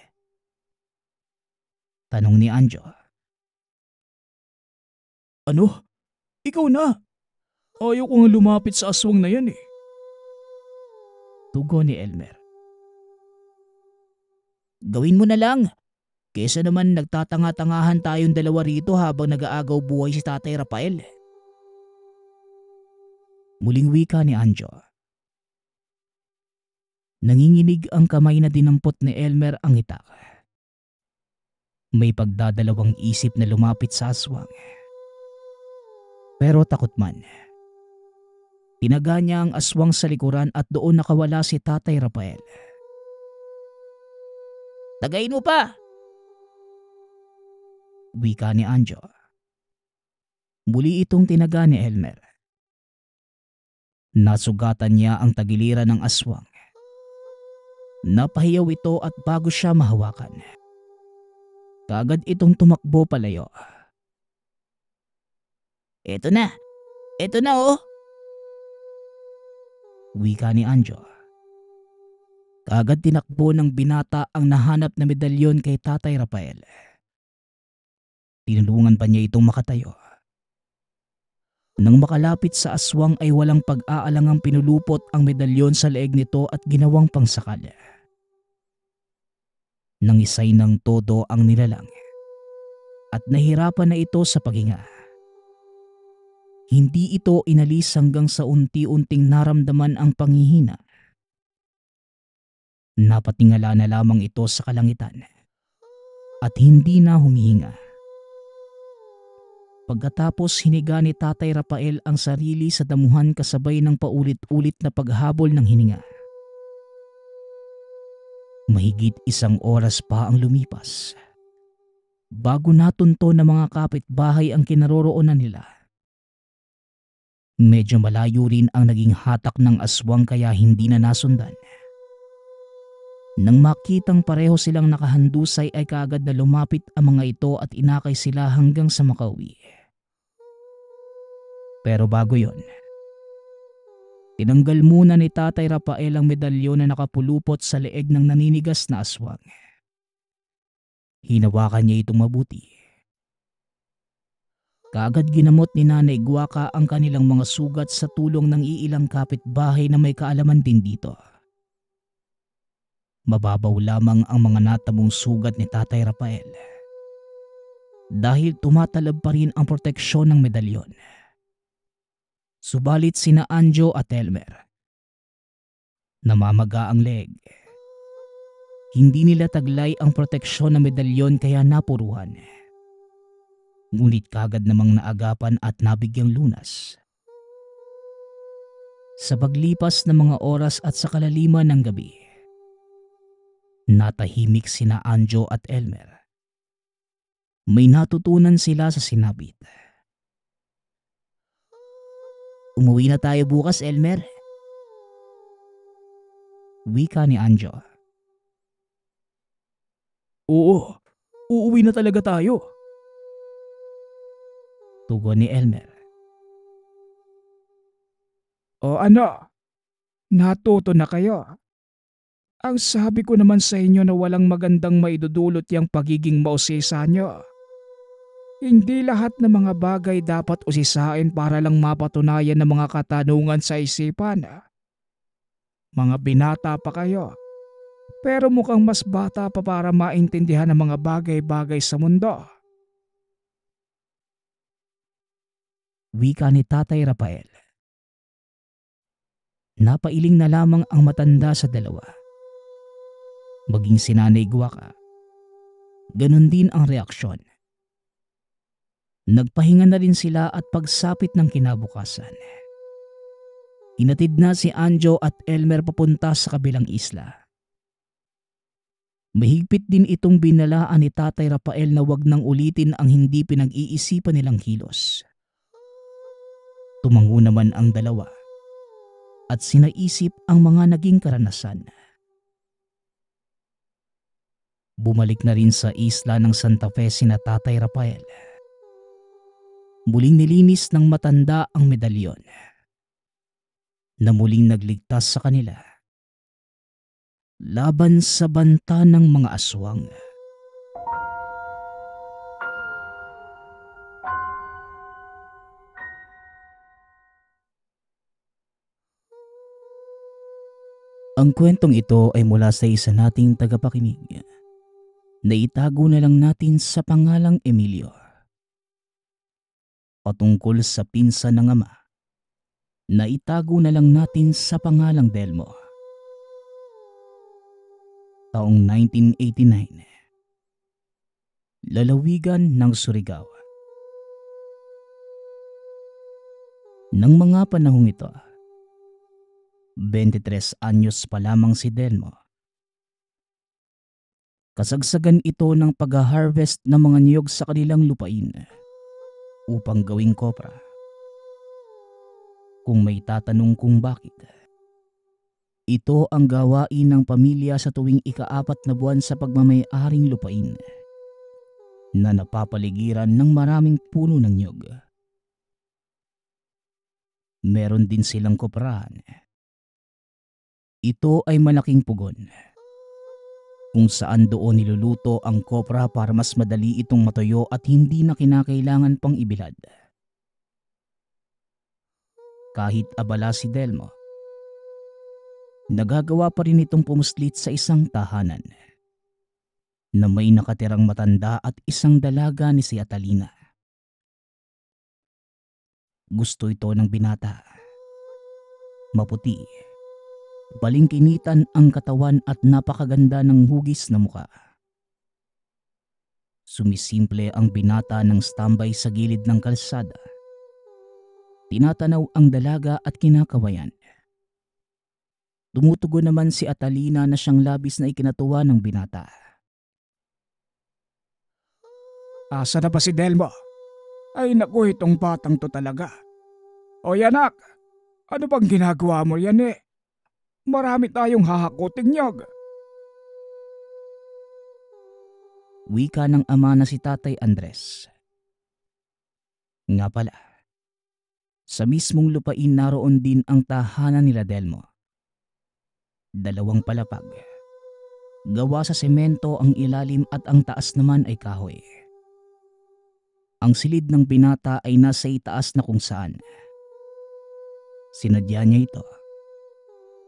Tanong ni Anjo. Ano? Ikaw na? Ayaw kong lumapit sa aswang na yan eh. Tugo ni Elmer. Gawin mo na lang. Kesa naman nagtatanga-tangahan tayong dalawa rito habang nag-aagaw buhay si Tatay Rafael. Eh. Muling wika ni Anjo. Nanginginig ang kamay na dinampot ni Elmer ang itak. May pagdadalawang isip na lumapit sa aswang. Pero takot man. Tinaga niya ang aswang sa likuran at doon nakawala si Tatay Rafael. Tagayin mo pa! Wika ni Anjo. Muli itong tinaga ni Elmer. Nasugatan niya ang tagiliran ng aswang Napahiyaw ito at bago siya mahawakan. Kagad itong tumakbo palayo. Ito na! Ito na oh! Wika ni Anjo. Kagad tinakbo ng binata ang nahanap na medalyon kay Tatay Rafael. Tinulungan pa niya itong makatayo. Nang makalapit sa aswang ay walang pag-aalangang pinulupot ang medalyon sa leeg nito at ginawang pangsakal nang isay ng todo ang nilalang at nahirapan na ito sa paghinga. Hindi ito inalis hanggang sa unti-unting naramdaman ang panghihina. Napatingala na lamang ito sa kalangitan at hindi na humihinga. Pagkatapos hiniga ni Tatay Rafael ang sarili sa damuhan kasabay ng paulit-ulit na paghabol ng hininga. Mahigit isang oras pa ang lumipas. Bago natunto ng mga kapitbahay ang kinaroroonan nila. Medyo malayo rin ang naging hatak ng aswang kaya hindi na nasundan. Nang makitang pareho silang nakahandusay ay kaagad na lumapit ang mga ito at inakay sila hanggang sa makauwi. Pero bago yon, Tinanggal muna ni Tatay Rafael ang medalyon na nakapulupot sa leeg ng naninigas na aswang. Hinawakan niya itong mabuti. Kaagad ginamot ni Nanay Guwaka ang kanilang mga sugat sa tulong ng iilang kapitbahay na may kaalaman din dito. Mababaw lamang ang mga natamong sugat ni Tatay Rafael dahil tumatalab pa rin ang proteksyon ng medalyon. Subalit sina Anjo at Elmer. Namamaga ang leg. Hindi nila taglay ang proteksyon ng medalyon kaya napuruhan. Ngunit kagad namang naagapan at nabigyang lunas. Sa paglipas ng mga oras at sa kalaliman ng gabi, natahimik sina Anjo at Elmer. May natutunan sila sa sinabit. Umuwi na tayo bukas, Elmer. Wika ni Anjo. Oo, uuwi na talaga tayo. Tugon ni Elmer. O ano? Natuto na kayo. Ang sabi ko naman sa inyo na walang magandang maidudulot yung pagiging mausisa nyo. Hindi lahat ng mga bagay dapat usisain para lang mapatunayan ng mga katanungan sa isipan. Mga binata pa kayo. Pero mukhang mas bata pa para maintindihan ang mga bagay-bagay sa mundo. Wika ni Tatay Rafael. Napailing na lamang ang matanda sa dalawa. Maging sinanay Guwaka. Ganon din ang reaksyon. Nagpahinga na rin sila at pagsapit ng kinabukasan. Inatid na si Anjo at Elmer papunta sa kabilang isla. Mahigpit din itong binalaan ni Tatay Rafael na wag nang ulitin ang hindi pinag-iisipan nilang kilos. Tumango naman ang dalawa at sinaisip ang mga naging karanasan. Bumalik na rin sa isla ng Santa Fe sina Tatay Rafael Muling nilinis ng matanda ang medalyon na muling nagligtas sa kanila laban sa banta ng mga aswang. Ang kwentong ito ay mula sa isa nating tagapakinig na itago na lang natin sa pangalang Emilio patungkol sa pinsan ng ama na itago na lang natin sa pangalang Delmo. Taong 1989 Lalawigan ng Surigao Nang mga panahong ito, 23 anyos pa lamang si Delmo. Kasagsagan ito ng pag-harvest ng mga niyog sa kanilang lupain upang gawing kopra. Kung may tatanong kung bakit, ito ang gawain ng pamilya sa tuwing ikaapat na buwan sa pagmamayaring lupain na napapaligiran ng maraming puno ng nyog. Meron din silang koprahan. Ito ay malaking pugon kung saan doon niluluto ang kopra para mas madali itong matuyo at hindi na kinakailangan pang ibilad. Kahit abala si Delmo, nagagawa pa rin itong pumuslit sa isang tahanan na may nakatirang matanda at isang dalaga ni si Atalina. Gusto ito ng binata. Maputi. Maputi balingkinitan ang katawan at napakaganda ng hugis na muka. Sumisimple ang binata ng standby sa gilid ng kalsada. Tinatanaw ang dalaga at kinakawayan. Tumutugo naman si Atalina na siyang labis na ikinatuwa ng binata. Asa na ba si Delmo? Ay naku, itong batang to talaga. O anak, ano bang ginagawa mo yan eh? Marami tayong hahakoting niyag. Wika ng ama na si Tatay Andres. Nga pala, sa mismong lupain naroon din ang tahanan nila Delmo. Dalawang palapag. Gawa sa semento ang ilalim at ang taas naman ay kahoy. Ang silid ng binata ay nasa itaas na kung saan. Sinadya niya ito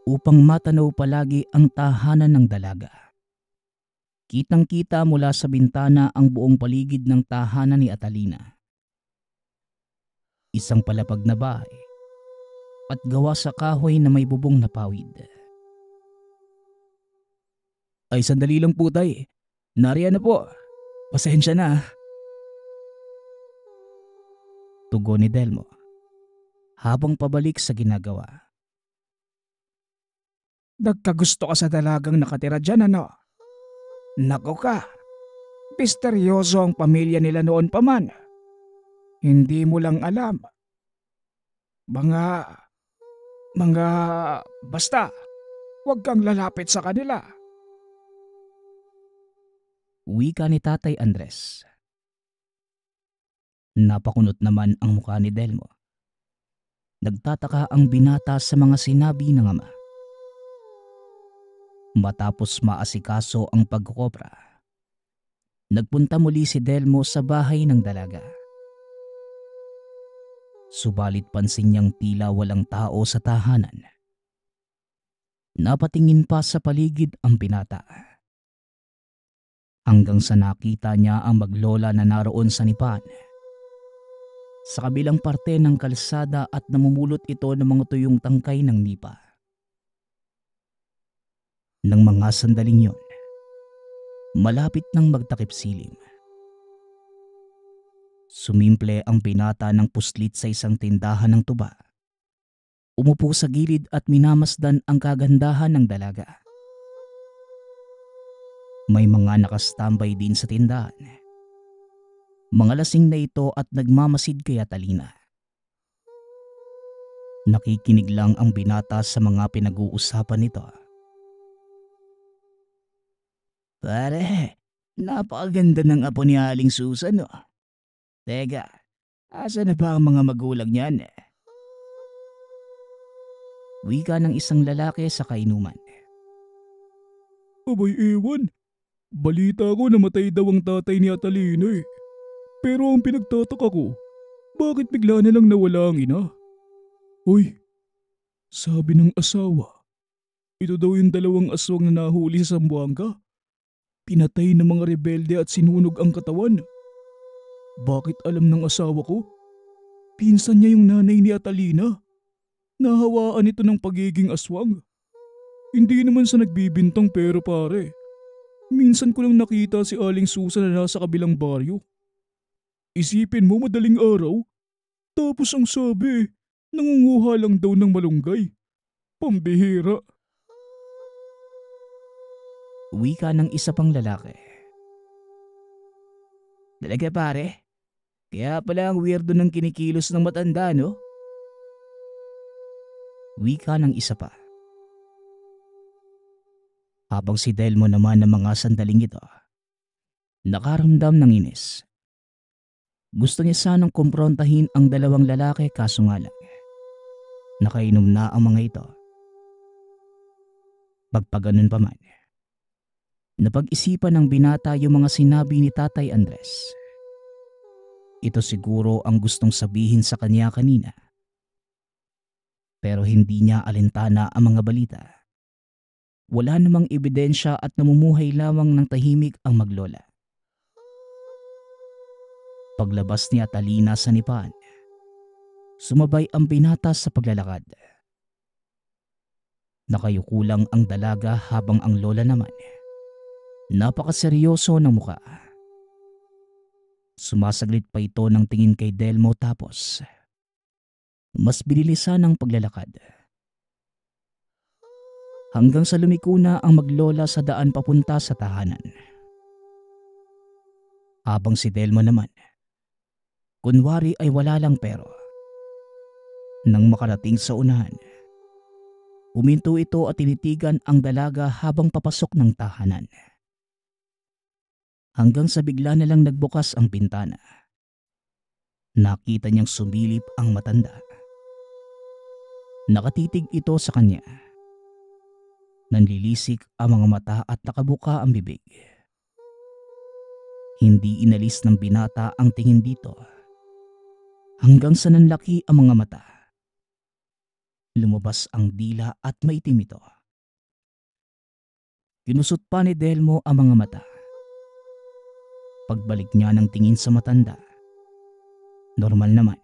upang matanaw palagi ang tahanan ng dalaga. Kitang-kita mula sa bintana ang buong paligid ng tahanan ni Atalina. Isang palapag na bahay at gawa sa kahoy na may bubong na pawid. Ay sandali lang po tay. Nariyan na po. Pasensya na. Tugon ni Delmo habang pabalik sa ginagawa. Nagkagusto ka sa dalagang nakatira dyan ano? Nako ka, misteryoso ang pamilya nila noon pa man. Hindi mo lang alam. Mga, mga, basta, huwag kang lalapit sa kanila. Uwi ka ni Tatay Andres. Napakunot naman ang mukha ni Delmo. Nagtataka ang binata sa mga sinabi ng ama. Matapos maasikaso ang pagkobra, nagpunta muli si Delmo sa bahay ng dalaga. Subalit pansin niyang tila walang tao sa tahanan. Napatingin pa sa paligid ang binata. Hanggang sa nakita niya ang maglola na naroon sa nipan. Sa kabilang parte ng kalsada at namumulot ito ng mga tuyong tangkay ng nipa ng mga sandaling yon. Malapit nang magtakip silim. Sumimple ang pinata ng puslit sa isang tindahan ng tuba. Umupo sa gilid at minamasdan ang kagandahan ng dalaga. May mga nakastambay din sa tindahan. Mga lasing na ito at nagmamasid kaya talina. Nakikinig lang ang binata sa mga pinag-uusapan nito. Pare, napakaganda ng apo ni Aling Susan, no? Oh. Tega, asa na ba ang mga magulang niyan? Wika ng isang lalaki sa kainuman. Abay ewan, balita ko namatay daw ang tatay ni Atalino eh. Pero ang pinagtataka ko, bakit bigla na lang nawala ang ina? Uy, sabi ng asawa, ito daw yung dalawang aswang na nahuli sa Sambuanga. Pinatay ng mga rebelde at sinunog ang katawan. Bakit alam ng asawa ko? Pinsan niya yung nanay ni Atalina. Nahawaan ito ng pagiging aswang. Hindi naman sa nagbibintang pero pare. Minsan ko lang nakita si Aling Susan na nasa kabilang baryo. Isipin mo madaling araw. Tapos ang sabi, nangunguha lang daw ng malunggay. Pambihira. Wika ng isa pang lalaki. Talaga pare, kaya pala ang weirdo ng kinikilos ng matanda no? Wika ng isa pa. Habang si Delmo naman ng mga sandaling ito, nakaramdam ng inis. Gusto niya sanang kumprontahin ang dalawang lalaki kaso nga lang. Nakainom na ang mga ito. Pagpaganon pa man. Napag-isipan ng binata yung mga sinabi ni Tatay Andres. Ito siguro ang gustong sabihin sa kanya kanina. Pero hindi niya alintana ang mga balita. Wala namang ebidensya at namumuhay lamang ng tahimik ang maglola. Paglabas ni Atalina sa nipan, sumabay ang binata sa paglalakad. Nakayukulang ang dalaga habang ang lola naman Napakaseryoso ng muka. Sumasaglit pa ito ng tingin kay Delmo tapos mas binilisan ang paglalakad. Hanggang sa lumiko na ang maglola sa daan papunta sa tahanan. Habang si Delmo naman, kunwari ay wala lang pero. Nang makarating sa unahan, uminto ito at tinitigan ang dalaga habang papasok ng tahanan hanggang sa bigla na lang nagbukas ang bintana. Nakita niyang sumilip ang matanda. Nakatitig ito sa kanya. Nanlilisik ang mga mata at nakabuka ang bibig. Hindi inalis ng binata ang tingin dito. Hanggang sa nanlaki ang mga mata. Lumabas ang dila at maitim ito. Kinusot pa ni Delmo ang mga mata Pagbalik niya ng tingin sa matanda. Normal naman.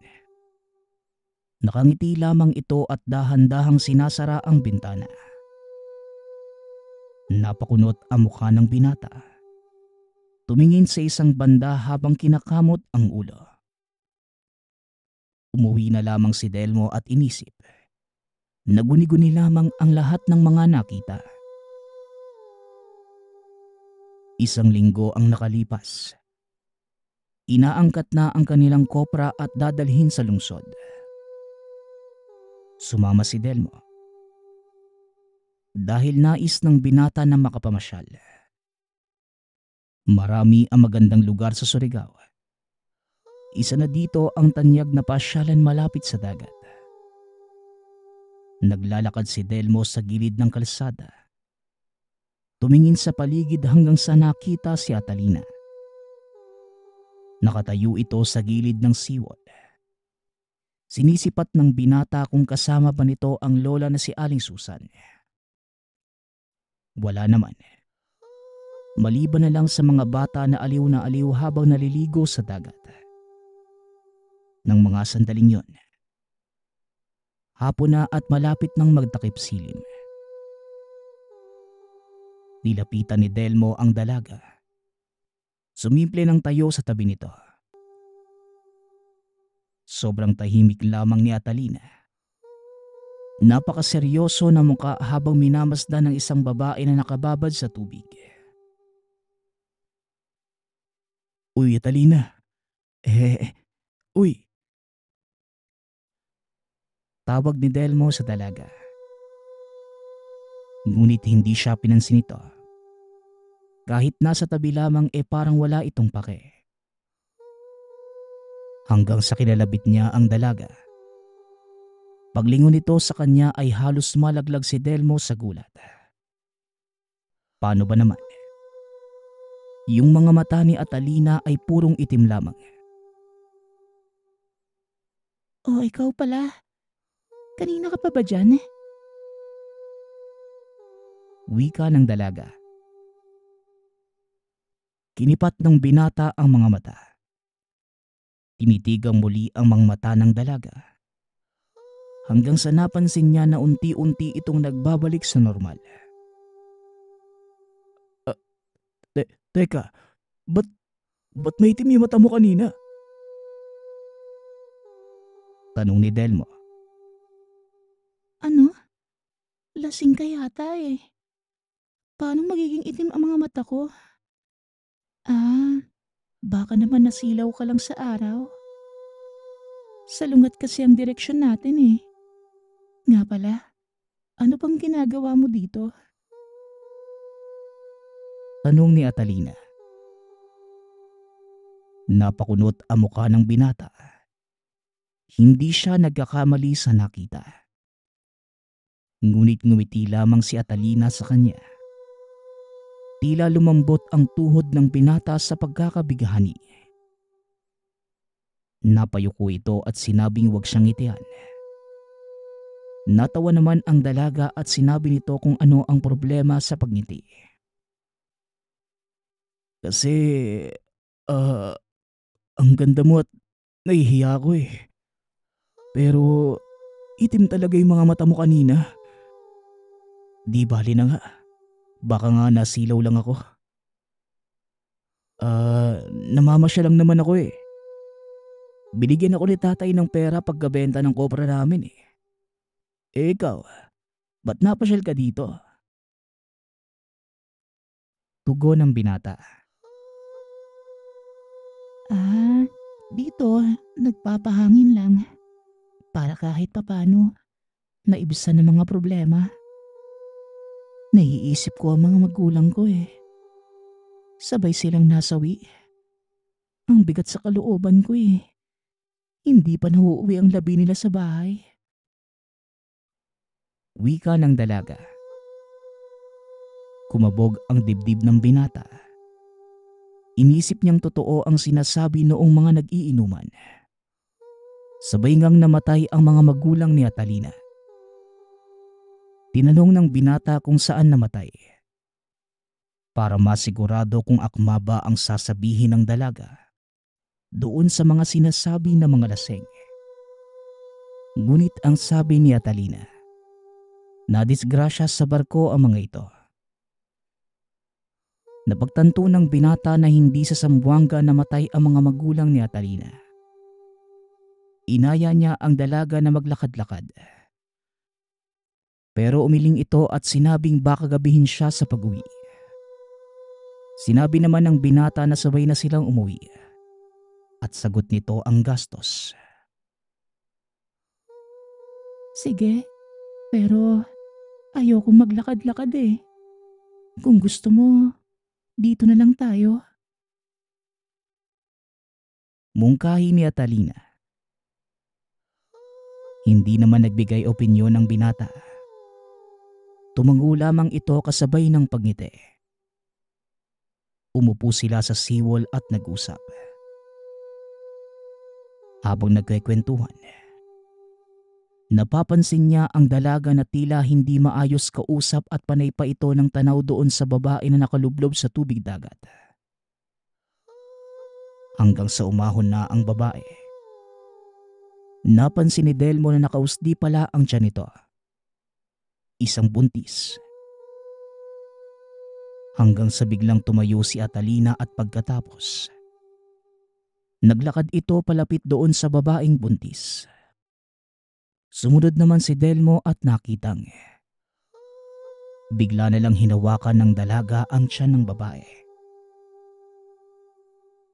Nakangiti lamang ito at dahan-dahang sinasara ang bintana. Napakunot ang mukha ng binata. Tumingin sa isang banda habang kinakamot ang ulo. Umuwi na lamang si Delmo at inisip. Naguni-guni lamang ang lahat ng mga nakita. Isang linggo ang nakalipas. Inaangkat na ang kanilang kopra at dadalhin sa lungsod. Sumama si Delmo. Dahil nais ng binata na makapamasyal. Marami ang magandang lugar sa Surigao. Isa na dito ang tanyag na pasyalan malapit sa dagat. Naglalakad si Delmo sa gilid ng kalsada Tumingin sa paligid hanggang sa nakita si Atalina. Nakatayo ito sa gilid ng siwot. Sinisipat ng binata kung kasama ba nito ang lola na si Aling Susan. Wala naman. Maliban na lang sa mga bata na aliw na aliw habang naliligo sa dagat. Nang mga sandaling yon, hapon na at malapit ng magtakip silim. Nilapitan ni Delmo ang dalaga. Sumimple ng tayo sa tabi nito. Sobrang tahimik lamang ni Atalina. Napakaseryoso na mukha habang minamasda ng isang babae na nakababad sa tubig. Uy, Atalina. Eh, uy. Tawag ni Delmo sa dalaga. Ngunit hindi siya pinansin ito. Kahit nasa tabi lamang eh parang wala itong pake. Hanggang sa kilalabit niya ang dalaga. Paglingon nito sa kanya ay halos malaglag si Delmo sa gulat. Paano ba naman? Yung mga mata ni Atalina ay purong itim lamang. Oh, ikaw pala. Kanina ka pa ba dyan eh? wika ng dalaga. Kinipat ng binata ang mga mata. Tinitigang muli ang mga mata ng dalaga. Hanggang sa napansin niya na unti-unti itong nagbabalik sa normal. Uh, te teka, ba't, ba't may itim yung mata mo kanina? Tanong ni Delmo. Ano? Lasing ka yata eh. Paano magiging itim ang mga mata ko? Ah, baka naman nasilaw ka lang sa araw. Salungat kasi ang direksyon natin eh. Nga pala, ano pang ginagawa mo dito? Tanong ni Atalina. Napakunot ang mukha ng binata. Hindi siya nagkakamali sa nakita. Ngunit ngumiti lamang si Atalina sa kanya. Tila lumambot ang tuhod ng binata sa pagkakabighani. Napayuko ito at sinabing huwag siyang ngitian. Natawa naman ang dalaga at sinabi nito kung ano ang problema sa pagngiti. Kasi, ah, uh, ang ganda mo at nahihiya ako eh. Pero, itim talaga yung mga mata mo kanina. Di bali na nga. Baka nga nasilaw lang ako. Ah, uh, namamasya lang naman ako eh. Binigyan ako ni tatay ng pera pagkabenta ng kopra namin eh. Eh ikaw, ba't napasyal ka dito? Tugo ng binata. Ah, dito, nagpapahangin lang. Para kahit papano, naibsan ng mga problema. Naiisip ko ang mga magulang ko eh. Sabay silang nasawi. Ang bigat sa kalooban ko eh. Hindi pa nauuwi ang labi nila sa bahay. Wika ng dalaga. Kumabog ang dibdib ng binata. Inisip niyang totoo ang sinasabi noong mga nag-iinuman. Sabay ngang namatay ang mga magulang ni Atalina. Tinanong ng binata kung saan namatay. Para masigurado kung akma ba ang sasabihin ng dalaga doon sa mga sinasabi ng mga laseng. Ngunit ang sabi ni Atalina, nadisgrasya sa barko ang mga ito. Napagtanto ng binata na hindi sa Sambuanga namatay ang mga magulang ni Atalina. Inaya niya ang dalaga na maglakad-lakad. Pero umiling ito at sinabing baka gabihin siya sa pag-uwi. Sinabi naman ng binata na sabay na silang umuwi. At sagot nito ang gastos. Sige, pero ayoko maglakad-lakad eh. Kung gusto mo, dito na lang tayo. Mungkahi ni Atalina. Hindi naman nagbigay opinyon ang binata. Tumango lamang ito kasabay ng pagngiti. Umupo sila sa siwol at nag-usap. Habang nagkikwentuhan, napapansin niya ang dalaga na tila hindi maayos kausap at panay pa ito ng tanaw doon sa babae na nakalublob sa tubig dagat. Hanggang sa umahon na ang babae. Napansin ni Delmo na nakausdi pala ang tiyan nito isang buntis. Hanggang sa biglang tumayo si Atalina at pagkatapos, naglakad ito palapit doon sa babaeng buntis. Sumunod naman si Delmo at nakitang bigla na lang hinawakan ng dalaga ang tiyan ng babae.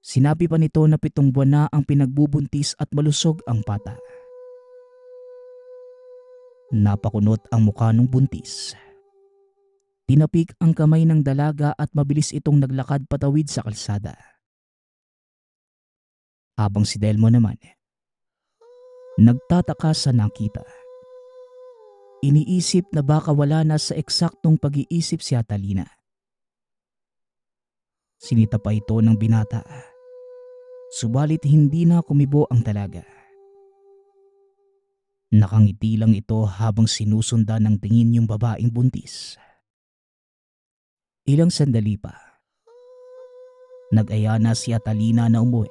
Sinabi pa nito na pitong buwan na ang pinagbubuntis at malusog ang pata. Napakunot ang mukha ng buntis. Tinapik ang kamay ng dalaga at mabilis itong naglakad patawid sa kalsada. Habang si Delmo naman, nagtataka sa nakita. Iniisip na baka wala na sa eksaktong pag-iisip si Atalina. Sinita pa ito ng binata. Subalit hindi na kumibo ang dalaga. Nakangiti lang ito habang sinusunda ng tingin yung babaeng buntis. Ilang sandali pa, nag-aya na si Atalina na umuwi.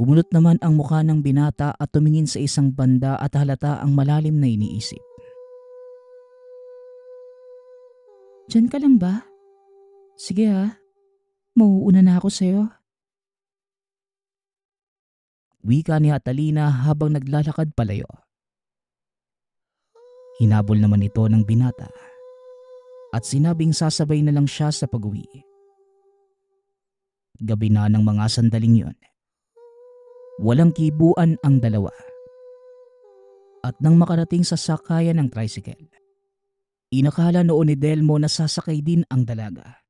Kumunot naman ang mukha ng binata at tumingin sa isang banda at halata ang malalim na iniisip. Diyan ka lang ba? Sige ha, ah. mauuna na ako sa'yo. Wika ni Atalina habang naglalakad palayo. Hinabol naman ito ng binata at sinabing sasabay na lang siya sa pag-uwi. Gabi na ng mga sandaling yon. Walang kibuan ang dalawa. At nang makarating sa sakayan ng tricycle, inakala noon ni Delmo na sasakay din ang dalaga.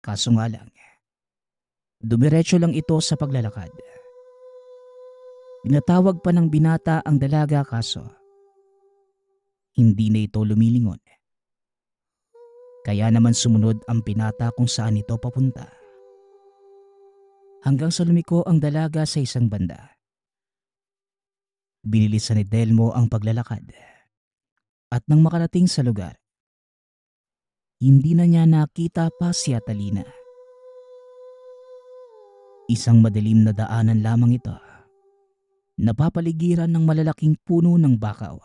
Kaso nga lang, dumiretso lang ito sa paglalakad. Pinatawag pa ng binata ang dalaga kaso hindi na ito lumilingon. Kaya naman sumunod ang binata kung saan ito papunta. Hanggang sa lumiko ang dalaga sa isang banda. Binilisan ni Delmo ang paglalakad. At nang makarating sa lugar, hindi na niya nakita pa si Atalina. Isang madilim na daanan lamang ito napapaligiran ng malalaking puno ng bakaw.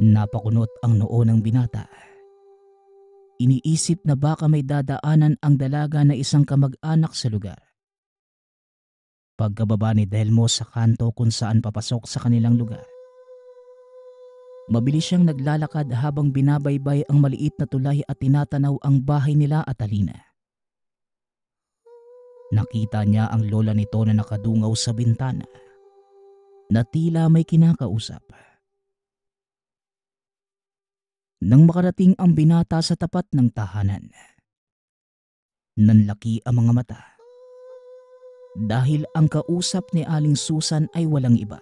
Napakunot ang noo ng binata. Iniisip na baka may dadaanan ang dalaga na isang kamag-anak sa lugar. Pagkababa ni Delmo sa kanto kung saan papasok sa kanilang lugar. Mabilis siyang naglalakad habang binabaybay ang maliit na tulay at tinatanaw ang bahay nila at Alina. Nakita niya ang lola nito na nakadungaw sa bintana na tila may kinakausap. Nang makarating ang binata sa tapat ng tahanan, nanlaki ang mga mata. Dahil ang kausap ni Aling Susan ay walang iba,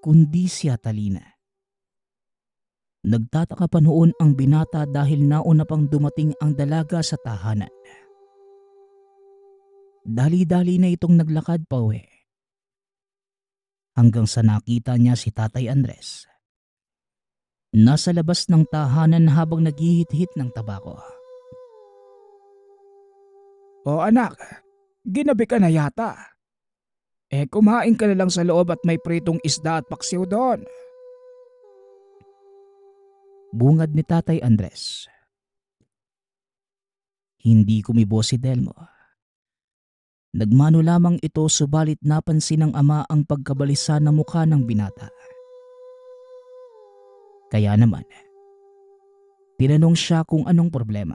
kundi si Atalina. Nagtataka pa noon ang binata dahil nauna pang dumating ang dalaga sa tahanan. Dali-dali na itong naglakad pa uwi. Hanggang sa nakita niya si Tatay Andres. Nasa labas ng tahanan habang naghihit-hit ng tabako. O anak, ginabi ka na yata. Eh kumain ka na lang sa loob at may pritong isda at paksiw doon. Bungad ni Tatay Andres. Hindi kumibo si Delmo Nagmano lamang ito subalit napansin ng ama ang pagkabalisa na mukha ng binata. Kaya naman, tinanong siya kung anong problema.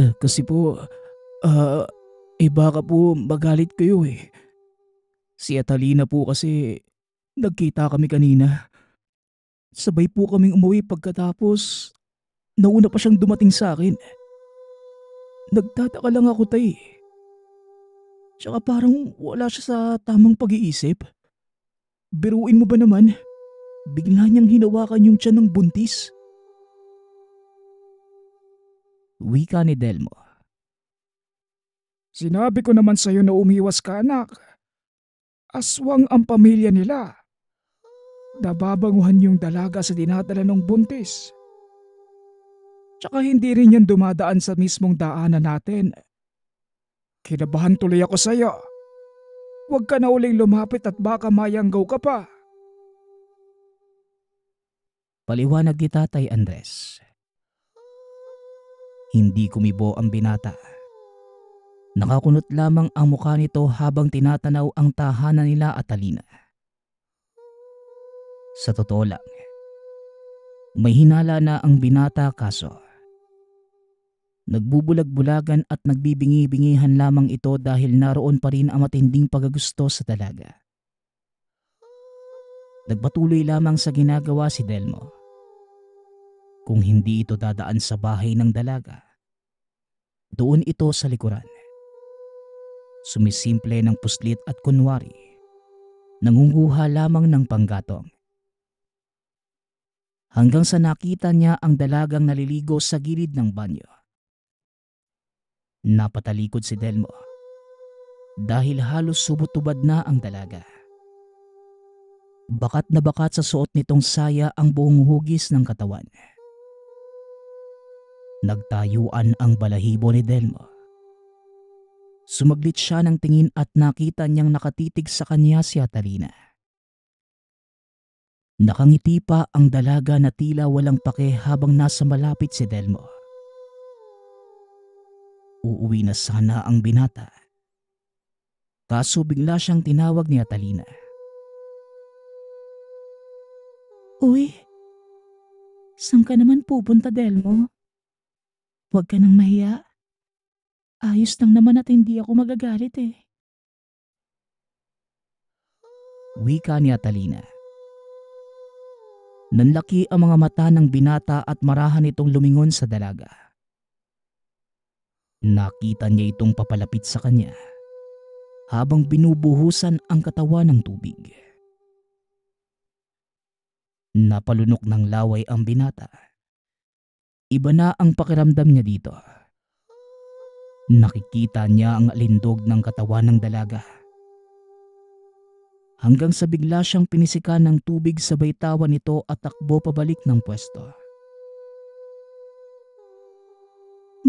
K- kasi po, uh, eh baka po magalit kayo eh. Si Atalina po kasi nagkita kami kanina. Sabay po kaming umuwi pagkatapos nauna pa siyang dumating sa akin. Eh. Nagtataka lang ako tay. Tsaka parang wala siya sa tamang pag-iisip. Biruin mo ba naman? Bigla niyang hinawakan yung tiyan ng buntis. Wika ni Delmo. Sinabi ko naman sa'yo na umiwas ka anak. Aswang ang pamilya nila. Nababanguhan yung dalaga sa dinadala ng buntis. Tsaka hindi rin yan dumadaan sa mismong daanan natin. Kinabahan tuloy ako sa'yo. Huwag ka na uling lumapit at baka mayanggaw ka pa. Paliwanag ni Tatay Andres. Hindi kumibo ang binata. Nakakunot lamang ang mukha nito habang tinatanaw ang tahanan nila at Alina. Sa totoo lang, may hinala na ang binata kaso Nagbubulag-bulagan at nagbibingi-bingihan lamang ito dahil naroon pa rin ang matinding pagagusto sa dalaga. Nagpatuloy lamang sa ginagawa si Delmo. Kung hindi ito dadaan sa bahay ng dalaga, doon ito sa likuran. Sumisimple ng puslit at kunwari, nangunguha lamang ng panggatong hanggang sa nakita niya ang dalagang naliligo sa gilid ng banyo. Napatalikod si Delmo dahil halos subutubad na ang dalaga. Bakat na bakat sa suot nitong saya ang buong hugis ng katawan. Nagtayuan ang balahibo ni Delmo. Sumaglit siya ng tingin at nakita niyang nakatitig sa kanya si Atalina. Nakangiti pa ang dalaga na tila walang pake habang nasa malapit si Delmo. Uuwi na sana ang binata. Kaso bigla siyang tinawag ni Atalina. Uy, saan ka naman pupunta, Delmo? Huwag ka nang mahiya. Ayos lang naman at hindi ako magagalit eh. Wika ni Atalina. Nanlaki ang mga mata ng binata at marahan itong lumingon sa dalaga. Nakita niya itong papalapit sa kanya habang binubuhusan ang katawan ng tubig. Napalunok ng laway ang binata. Iba na ang pakiramdam niya dito. Nakikita niya ang alindog ng katawan ng dalaga. Hanggang sa bigla siyang pinisika ng tubig sa baytawan nito at takbo pabalik ng pwesto.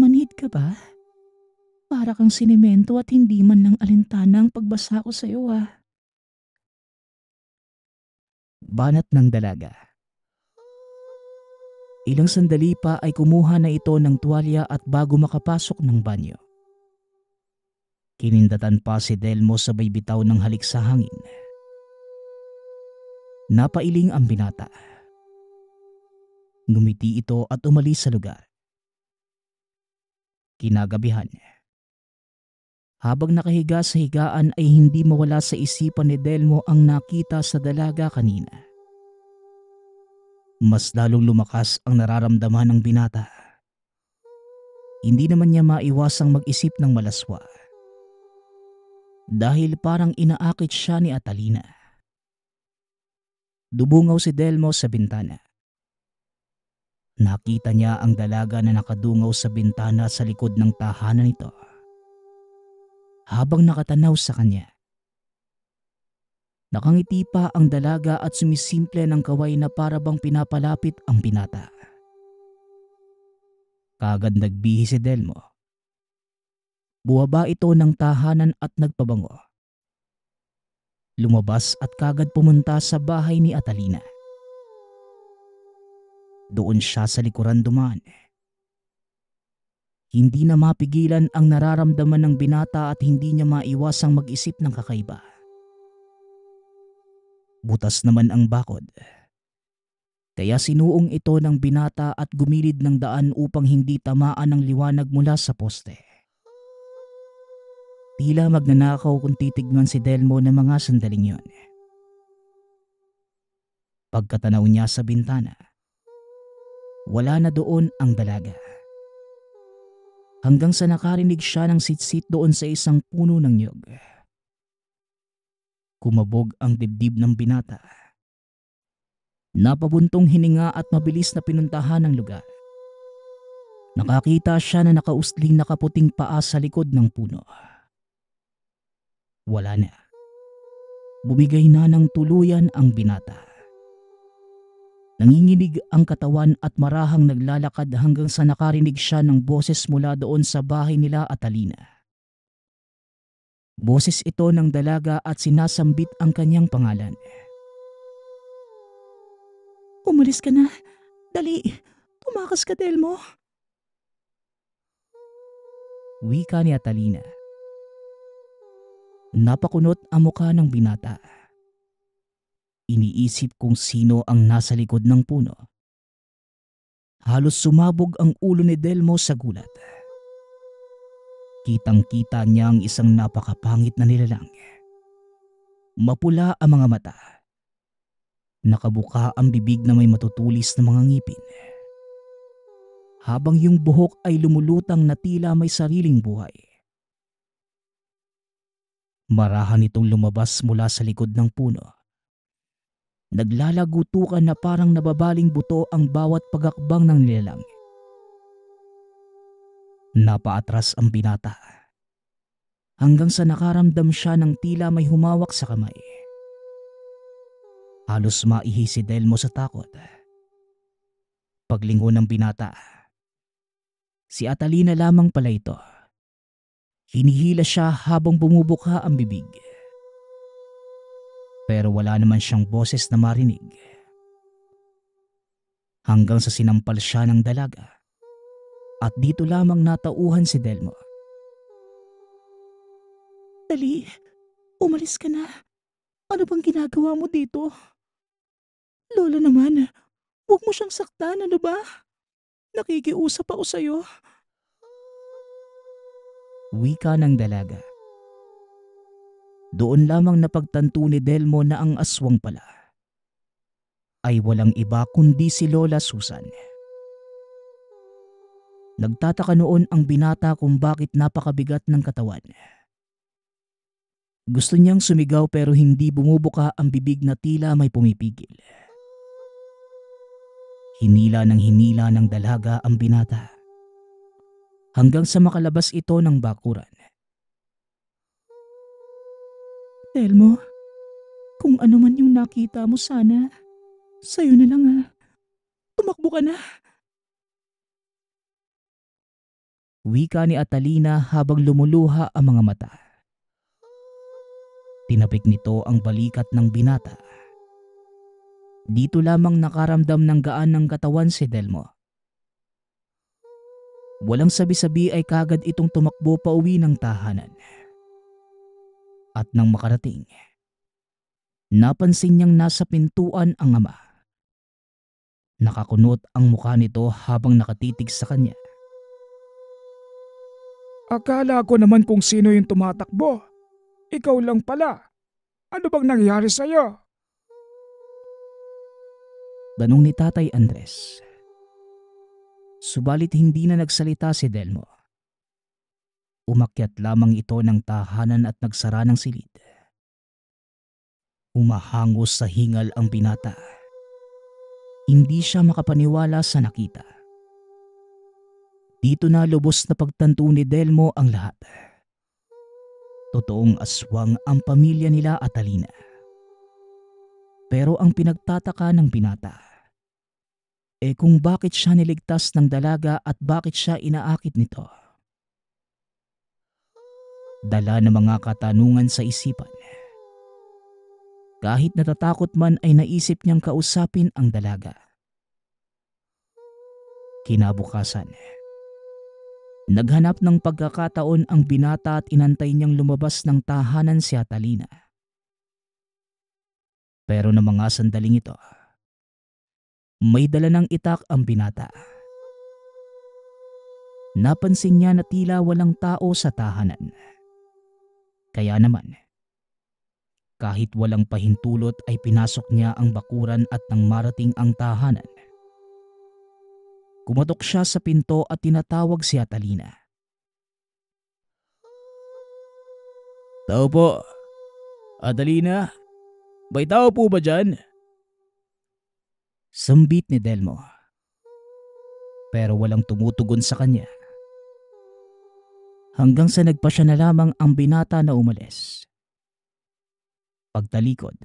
Manhid ka ba? Para kang sinimento at hindi man lang alintana ang pagbasa ko sa iyo ah. Banat ng dalaga Ilang sandali pa ay kumuha na ito ng tuwalya at bago makapasok ng banyo. Kinindatan pa si Delmo sa baybitaw ng halik sa hangin. Napailing ang binata. Gumiti ito at umalis sa lugar. Kinagabihan habang nakahiga sa higaan ay hindi mawala sa isipan ni Delmo ang nakita sa dalaga kanina. Mas lalong lumakas ang nararamdaman ng binata. Hindi naman niya maiwasang mag-isip ng malaswa. Dahil parang inaakit siya ni Atalina. Dubungaw si Delmo sa bintana. Nakita niya ang dalaga na nakadungaw sa bintana sa likod ng tahanan nito habang nakatanaw sa kanya. Nakangiti pa ang dalaga at sumisimple ng kaway na parabang pinapalapit ang binata. Kagad nagbihi si Delmo. Buwaba ito ng tahanan at nagpabango. Lumabas at kagad pumunta sa bahay ni Atalina. Doon siya sa likuran dumaan. Hindi na mapigilan ang nararamdaman ng binata at hindi niya maiwasang mag-isip ng kakaiba. Butas naman ang bakod. Kaya sinuong ito ng binata at gumilid ng daan upang hindi tamaan ng liwanag mula sa poste. Tila magnanakaw kung titignan si Delmo ng mga sandaling yun. Pagkatanaw niya sa bintana, wala na doon ang dalaga hanggang sa nakarinig siya ng sitsit doon sa isang puno ng nyog. Kumabog ang dibdib ng binata. Napabuntong hininga at mabilis na pinuntahan ng lugar. Nakakita siya na nakausling nakaputing paa sa likod ng puno. Wala na. Bumigay na ng tuluyan ang binata. Nanginginig ang katawan at marahang naglalakad hanggang sa nakarinig siya ng boses mula doon sa bahay nila Atalina. Boses ito ng dalaga at sinasambit ang kanyang pangalan. Umalis ka na. Dali, tumakas ka, Telmo. Wika ni Atalina. Napakunot ang mukha ng binata iniisip kung sino ang nasa likod ng puno. Halos sumabog ang ulo ni Delmo sa gulat. Kitang-kita niya ang isang napakapangit na nilalang. Mapula ang mga mata. Nakabuka ang bibig na may matutulis na mga ngipin. Habang yung buhok ay lumulutang na tila may sariling buhay. Marahan itong lumabas mula sa likod ng puno Naglalagutukan na parang nababaling buto ang bawat pagakbang ng nilalang. Napaatras ang binata. Hanggang sa nakaramdam siya ng tila may humawak sa kamay. Halos maihi si Delmo sa takot. Paglingon ng binata. Si Atalina lamang pala ito. Hinihila siya habang bumubuka ang bibig pero wala naman siyang boses na marinig. Hanggang sa sinampal siya ng dalaga at dito lamang natauhan si Delmo. Dali, umalis ka na. Ano bang ginagawa mo dito? Lola naman, huwag mo siyang saktan, ano ba? Nakikiusap ako sa'yo. Wika ng dalaga. Doon lamang napagtanto ni Delmo na ang aswang pala ay walang iba kundi si Lola Susan. Nagtataka noon ang binata kung bakit napakabigat ng katawan. Gusto niyang sumigaw pero hindi bumubuka ang bibig na tila may pumipigil. Hinila ng hinila ng dalaga ang binata. Hanggang sa makalabas ito ng bakuran. Telmo, kung ano man yung nakita mo sana, sa'yo na lang ah. Tumakbo ka na. Wika ni Atalina habang lumuluha ang mga mata. Tinapik nito ang balikat ng binata. Dito lamang nakaramdam ng gaan ng katawan si Delmo. Walang sabi-sabi ay kagad itong tumakbo pa uwi ng tahanan at nang makarating, napansin niyang nasa pintuan ang ama. Nakakunot ang mukha nito habang nakatitig sa kanya. Akala ko naman kung sino yung tumatakbo. Ikaw lang pala. Ano bang nangyari sa'yo? Tanong ni Tatay Andres. Subalit hindi na nagsalita si Delmo. Umakyat lamang ito ng tahanan at nagsara ng silid. Umahangos sa hingal ang binata. Hindi siya makapaniwala sa nakita. Dito na lubos na pagtanto ni Delmo ang lahat. Totoong aswang ang pamilya nila Atalina. Pero ang pinagtataka ng binata, eh kung bakit siya niligtas ng dalaga at bakit siya inaakit nito? dala ng mga katanungan sa isipan. Kahit natatakot man ay naisip niyang kausapin ang dalaga. Kinabukasan, naghanap ng pagkakataon ang binata at inantay niyang lumabas ng tahanan si Atalina. Pero ng mga sandaling ito, may dala ng itak ang binata. Napansin niya na tila walang tao sa tahanan. Kaya naman, kahit walang pahintulot ay pinasok niya ang bakuran at nang marating ang tahanan. Kumatok siya sa pinto at tinatawag si Atalina. Tao po. Atalina, may tao po ba dyan? Sambit ni Delmo. Pero walang tumutugon sa kanya hanggang sa nagpa siya na lamang ang binata na umalis. Pagtalikod,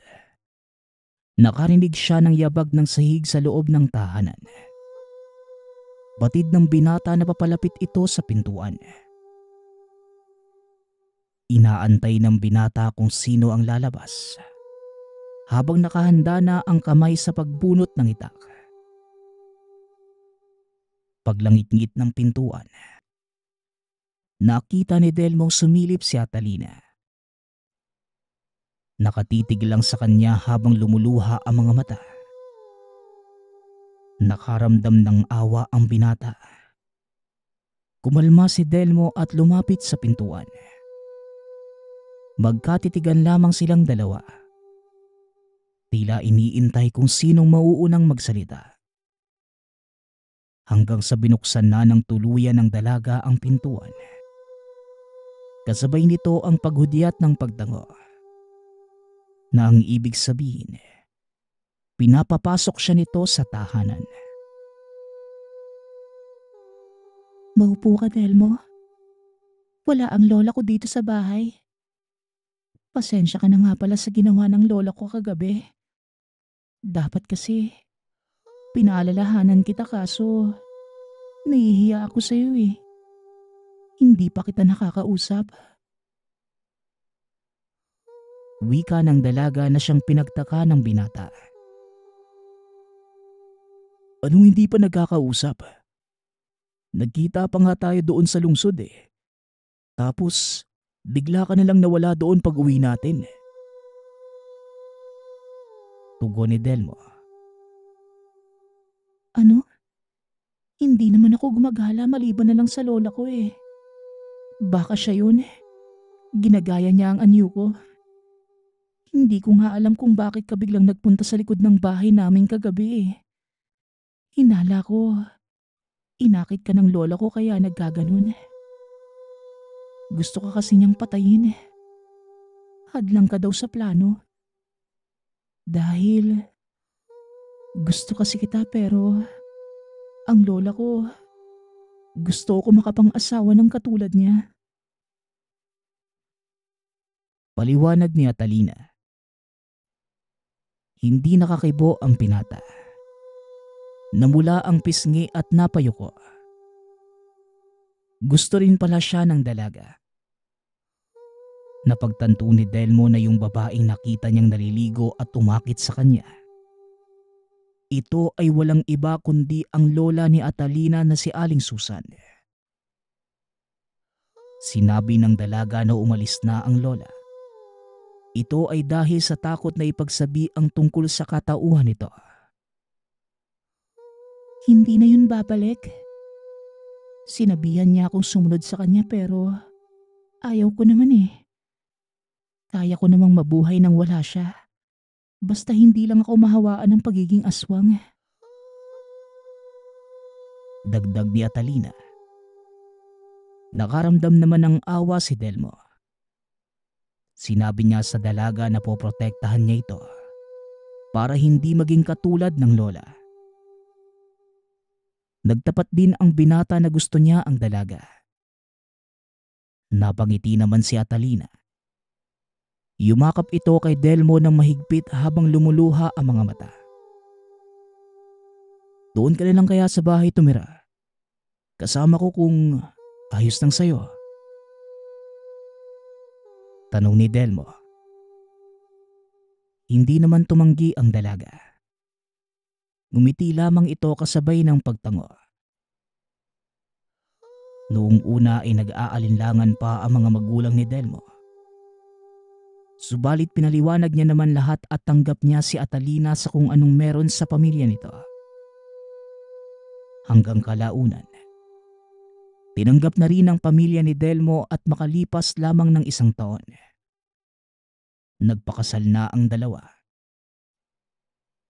nakarinig siya ng yabag ng sahig sa loob ng tahanan. Batid ng binata na papalapit ito sa pintuan. Inaantay ng binata kung sino ang lalabas habang nakahanda na ang kamay sa pagbunot ng itak. Paglangit-ngit ng pintuan, nakita ni Delmong sumilip si Atalina. Nakatitig lang sa kanya habang lumuluha ang mga mata. Nakaramdam ng awa ang binata. Kumalma si Delmo at lumapit sa pintuan. Magkatitigan lamang silang dalawa. Tila iniintay kung sinong mauunang magsalita. Hanggang sa binuksan na ng tuluyan ng dalaga ang pintuan. Kasabay nito ang paghudyat ng pagdango. Na ang ibig sabihin, pinapapasok siya nito sa tahanan. Maupo ka, Delmo. Wala ang lola ko dito sa bahay. Pasensya ka na nga pala sa ginawa ng lola ko kagabi. Dapat kasi, pinaalalahanan kita kaso, nahihiya ako sa'yo eh. Hindi pa kita nakakausap. Wika ng dalaga na siyang pinagtaka ng binata. Anong hindi pa nagkakausap? Nagkita pa nga tayo doon sa lungsod eh. Tapos, bigla ka na lang nawala doon pag uwi natin. Tugo ni Delmo. Ano? Hindi naman ako gumagala maliban na lang sa lola ko eh. Baka siya yun. Ginagaya niya ang anyo ko. Hindi ko nga alam kung bakit ka biglang nagpunta sa likod ng bahay namin kagabi eh. Hinala ko. Inakit ka ng lola ko kaya nagkaganon. Gusto ka kasi niyang patayin eh. Hadlang ka daw sa plano. Dahil gusto kasi kita pero ang lola ko gusto ko makapang-asawa ng katulad niya. Paliwanag ni Atalina. Hindi nakakibo ang pinata. Namula ang pisngi at napayuko. Gusto rin pala siya ng dalaga. Napagtanto ni Delmo na yung babaeng nakita niyang naliligo at tumakit sa kanya. Ito ay walang iba kundi ang lola ni Atalina na si Aling Susan. Sinabi ng dalaga na umalis na ang lola. Ito ay dahil sa takot na ipagsabi ang tungkol sa katauhan nito. Hindi na yun babalik. Sinabihan niya akong sumunod sa kanya pero ayaw ko naman eh. Kaya ko namang mabuhay nang wala siya. Basta hindi lang ako mahawaan ng pagiging aswang. Dagdag ni Atalina. Nakaramdam naman ng awa si Delmo Sinabi niya sa dalaga na poprotektahan niya ito para hindi maging katulad ng lola. Nagtapat din ang binata na gusto niya ang dalaga. Napangiti naman si Atalina. Yumakap ito kay Delmo ng mahigpit habang lumuluha ang mga mata. Doon ka lang kaya sa bahay tumira. Kasama ko kung ayos ng sayo tanong ni Delmo. Hindi naman tumanggi ang dalaga. Ngumiti lamang ito kasabay ng pagtango. Noong una ay nag-aalinlangan pa ang mga magulang ni Delmo. Subalit pinaliwanag niya naman lahat at tanggap niya si Atalina sa kung anong meron sa pamilya nito. Hanggang kalaunan, Tinanggap na rin ang pamilya ni Delmo at makalipas lamang ng isang taon nagpakasal na ang dalawa.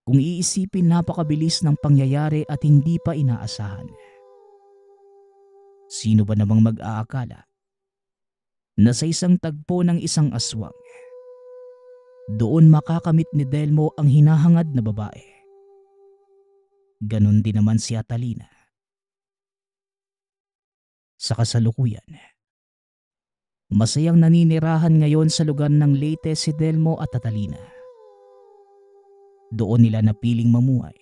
Kung iisipin napakabilis ng pangyayari at hindi pa inaasahan. Sino ba namang mag-aakala na sa isang tagpo ng isang aswang, doon makakamit ni Delmo ang hinahangad na babae. Ganon din naman si Atalina. Sa kasalukuyan, Masayang naninirahan ngayon sa lugar ng Leyte si Delmo at Atalina. Doon nila napiling mamuhay.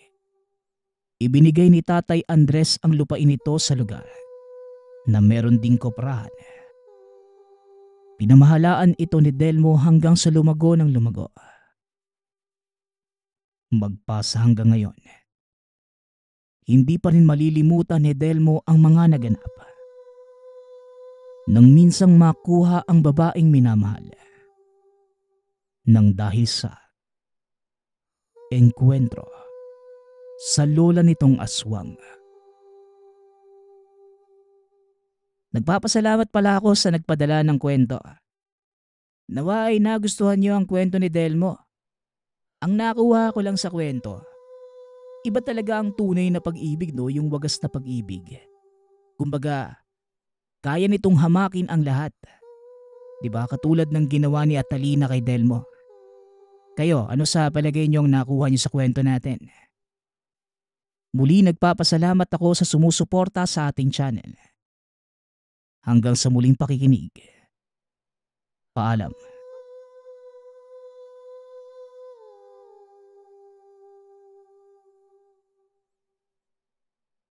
Ibinigay ni Tatay Andres ang lupain nito sa lugar na meron ding koprahan. Pinamahalaan ito ni Delmo hanggang sa lumago ng lumago. Magpasa hanggang ngayon. Hindi pa rin malilimutan ni Delmo ang mga naganap nang minsang makuha ang babaeng minamahal. Nang dahil sa engkwentro sa lola nitong aswang. Nagpapasalamat pala ako sa nagpadala ng kwento. Nawa ay nagustuhan niyo ang kwento ni Delmo. Ang nakuha ko lang sa kwento, iba talaga ang tunay na pag-ibig no, yung wagas na pag-ibig. Kumbaga, kaya nitong hamakin ang lahat. 'Di ba? Katulad ng ginawa ni Atalina kay Delmo. Kayo, ano sa palagay niyo ang nakuha niyo sa kwento natin? Muli nagpapasalamat ako sa sumusuporta sa ating channel. Hanggang sa muling pakikinig. Paalam.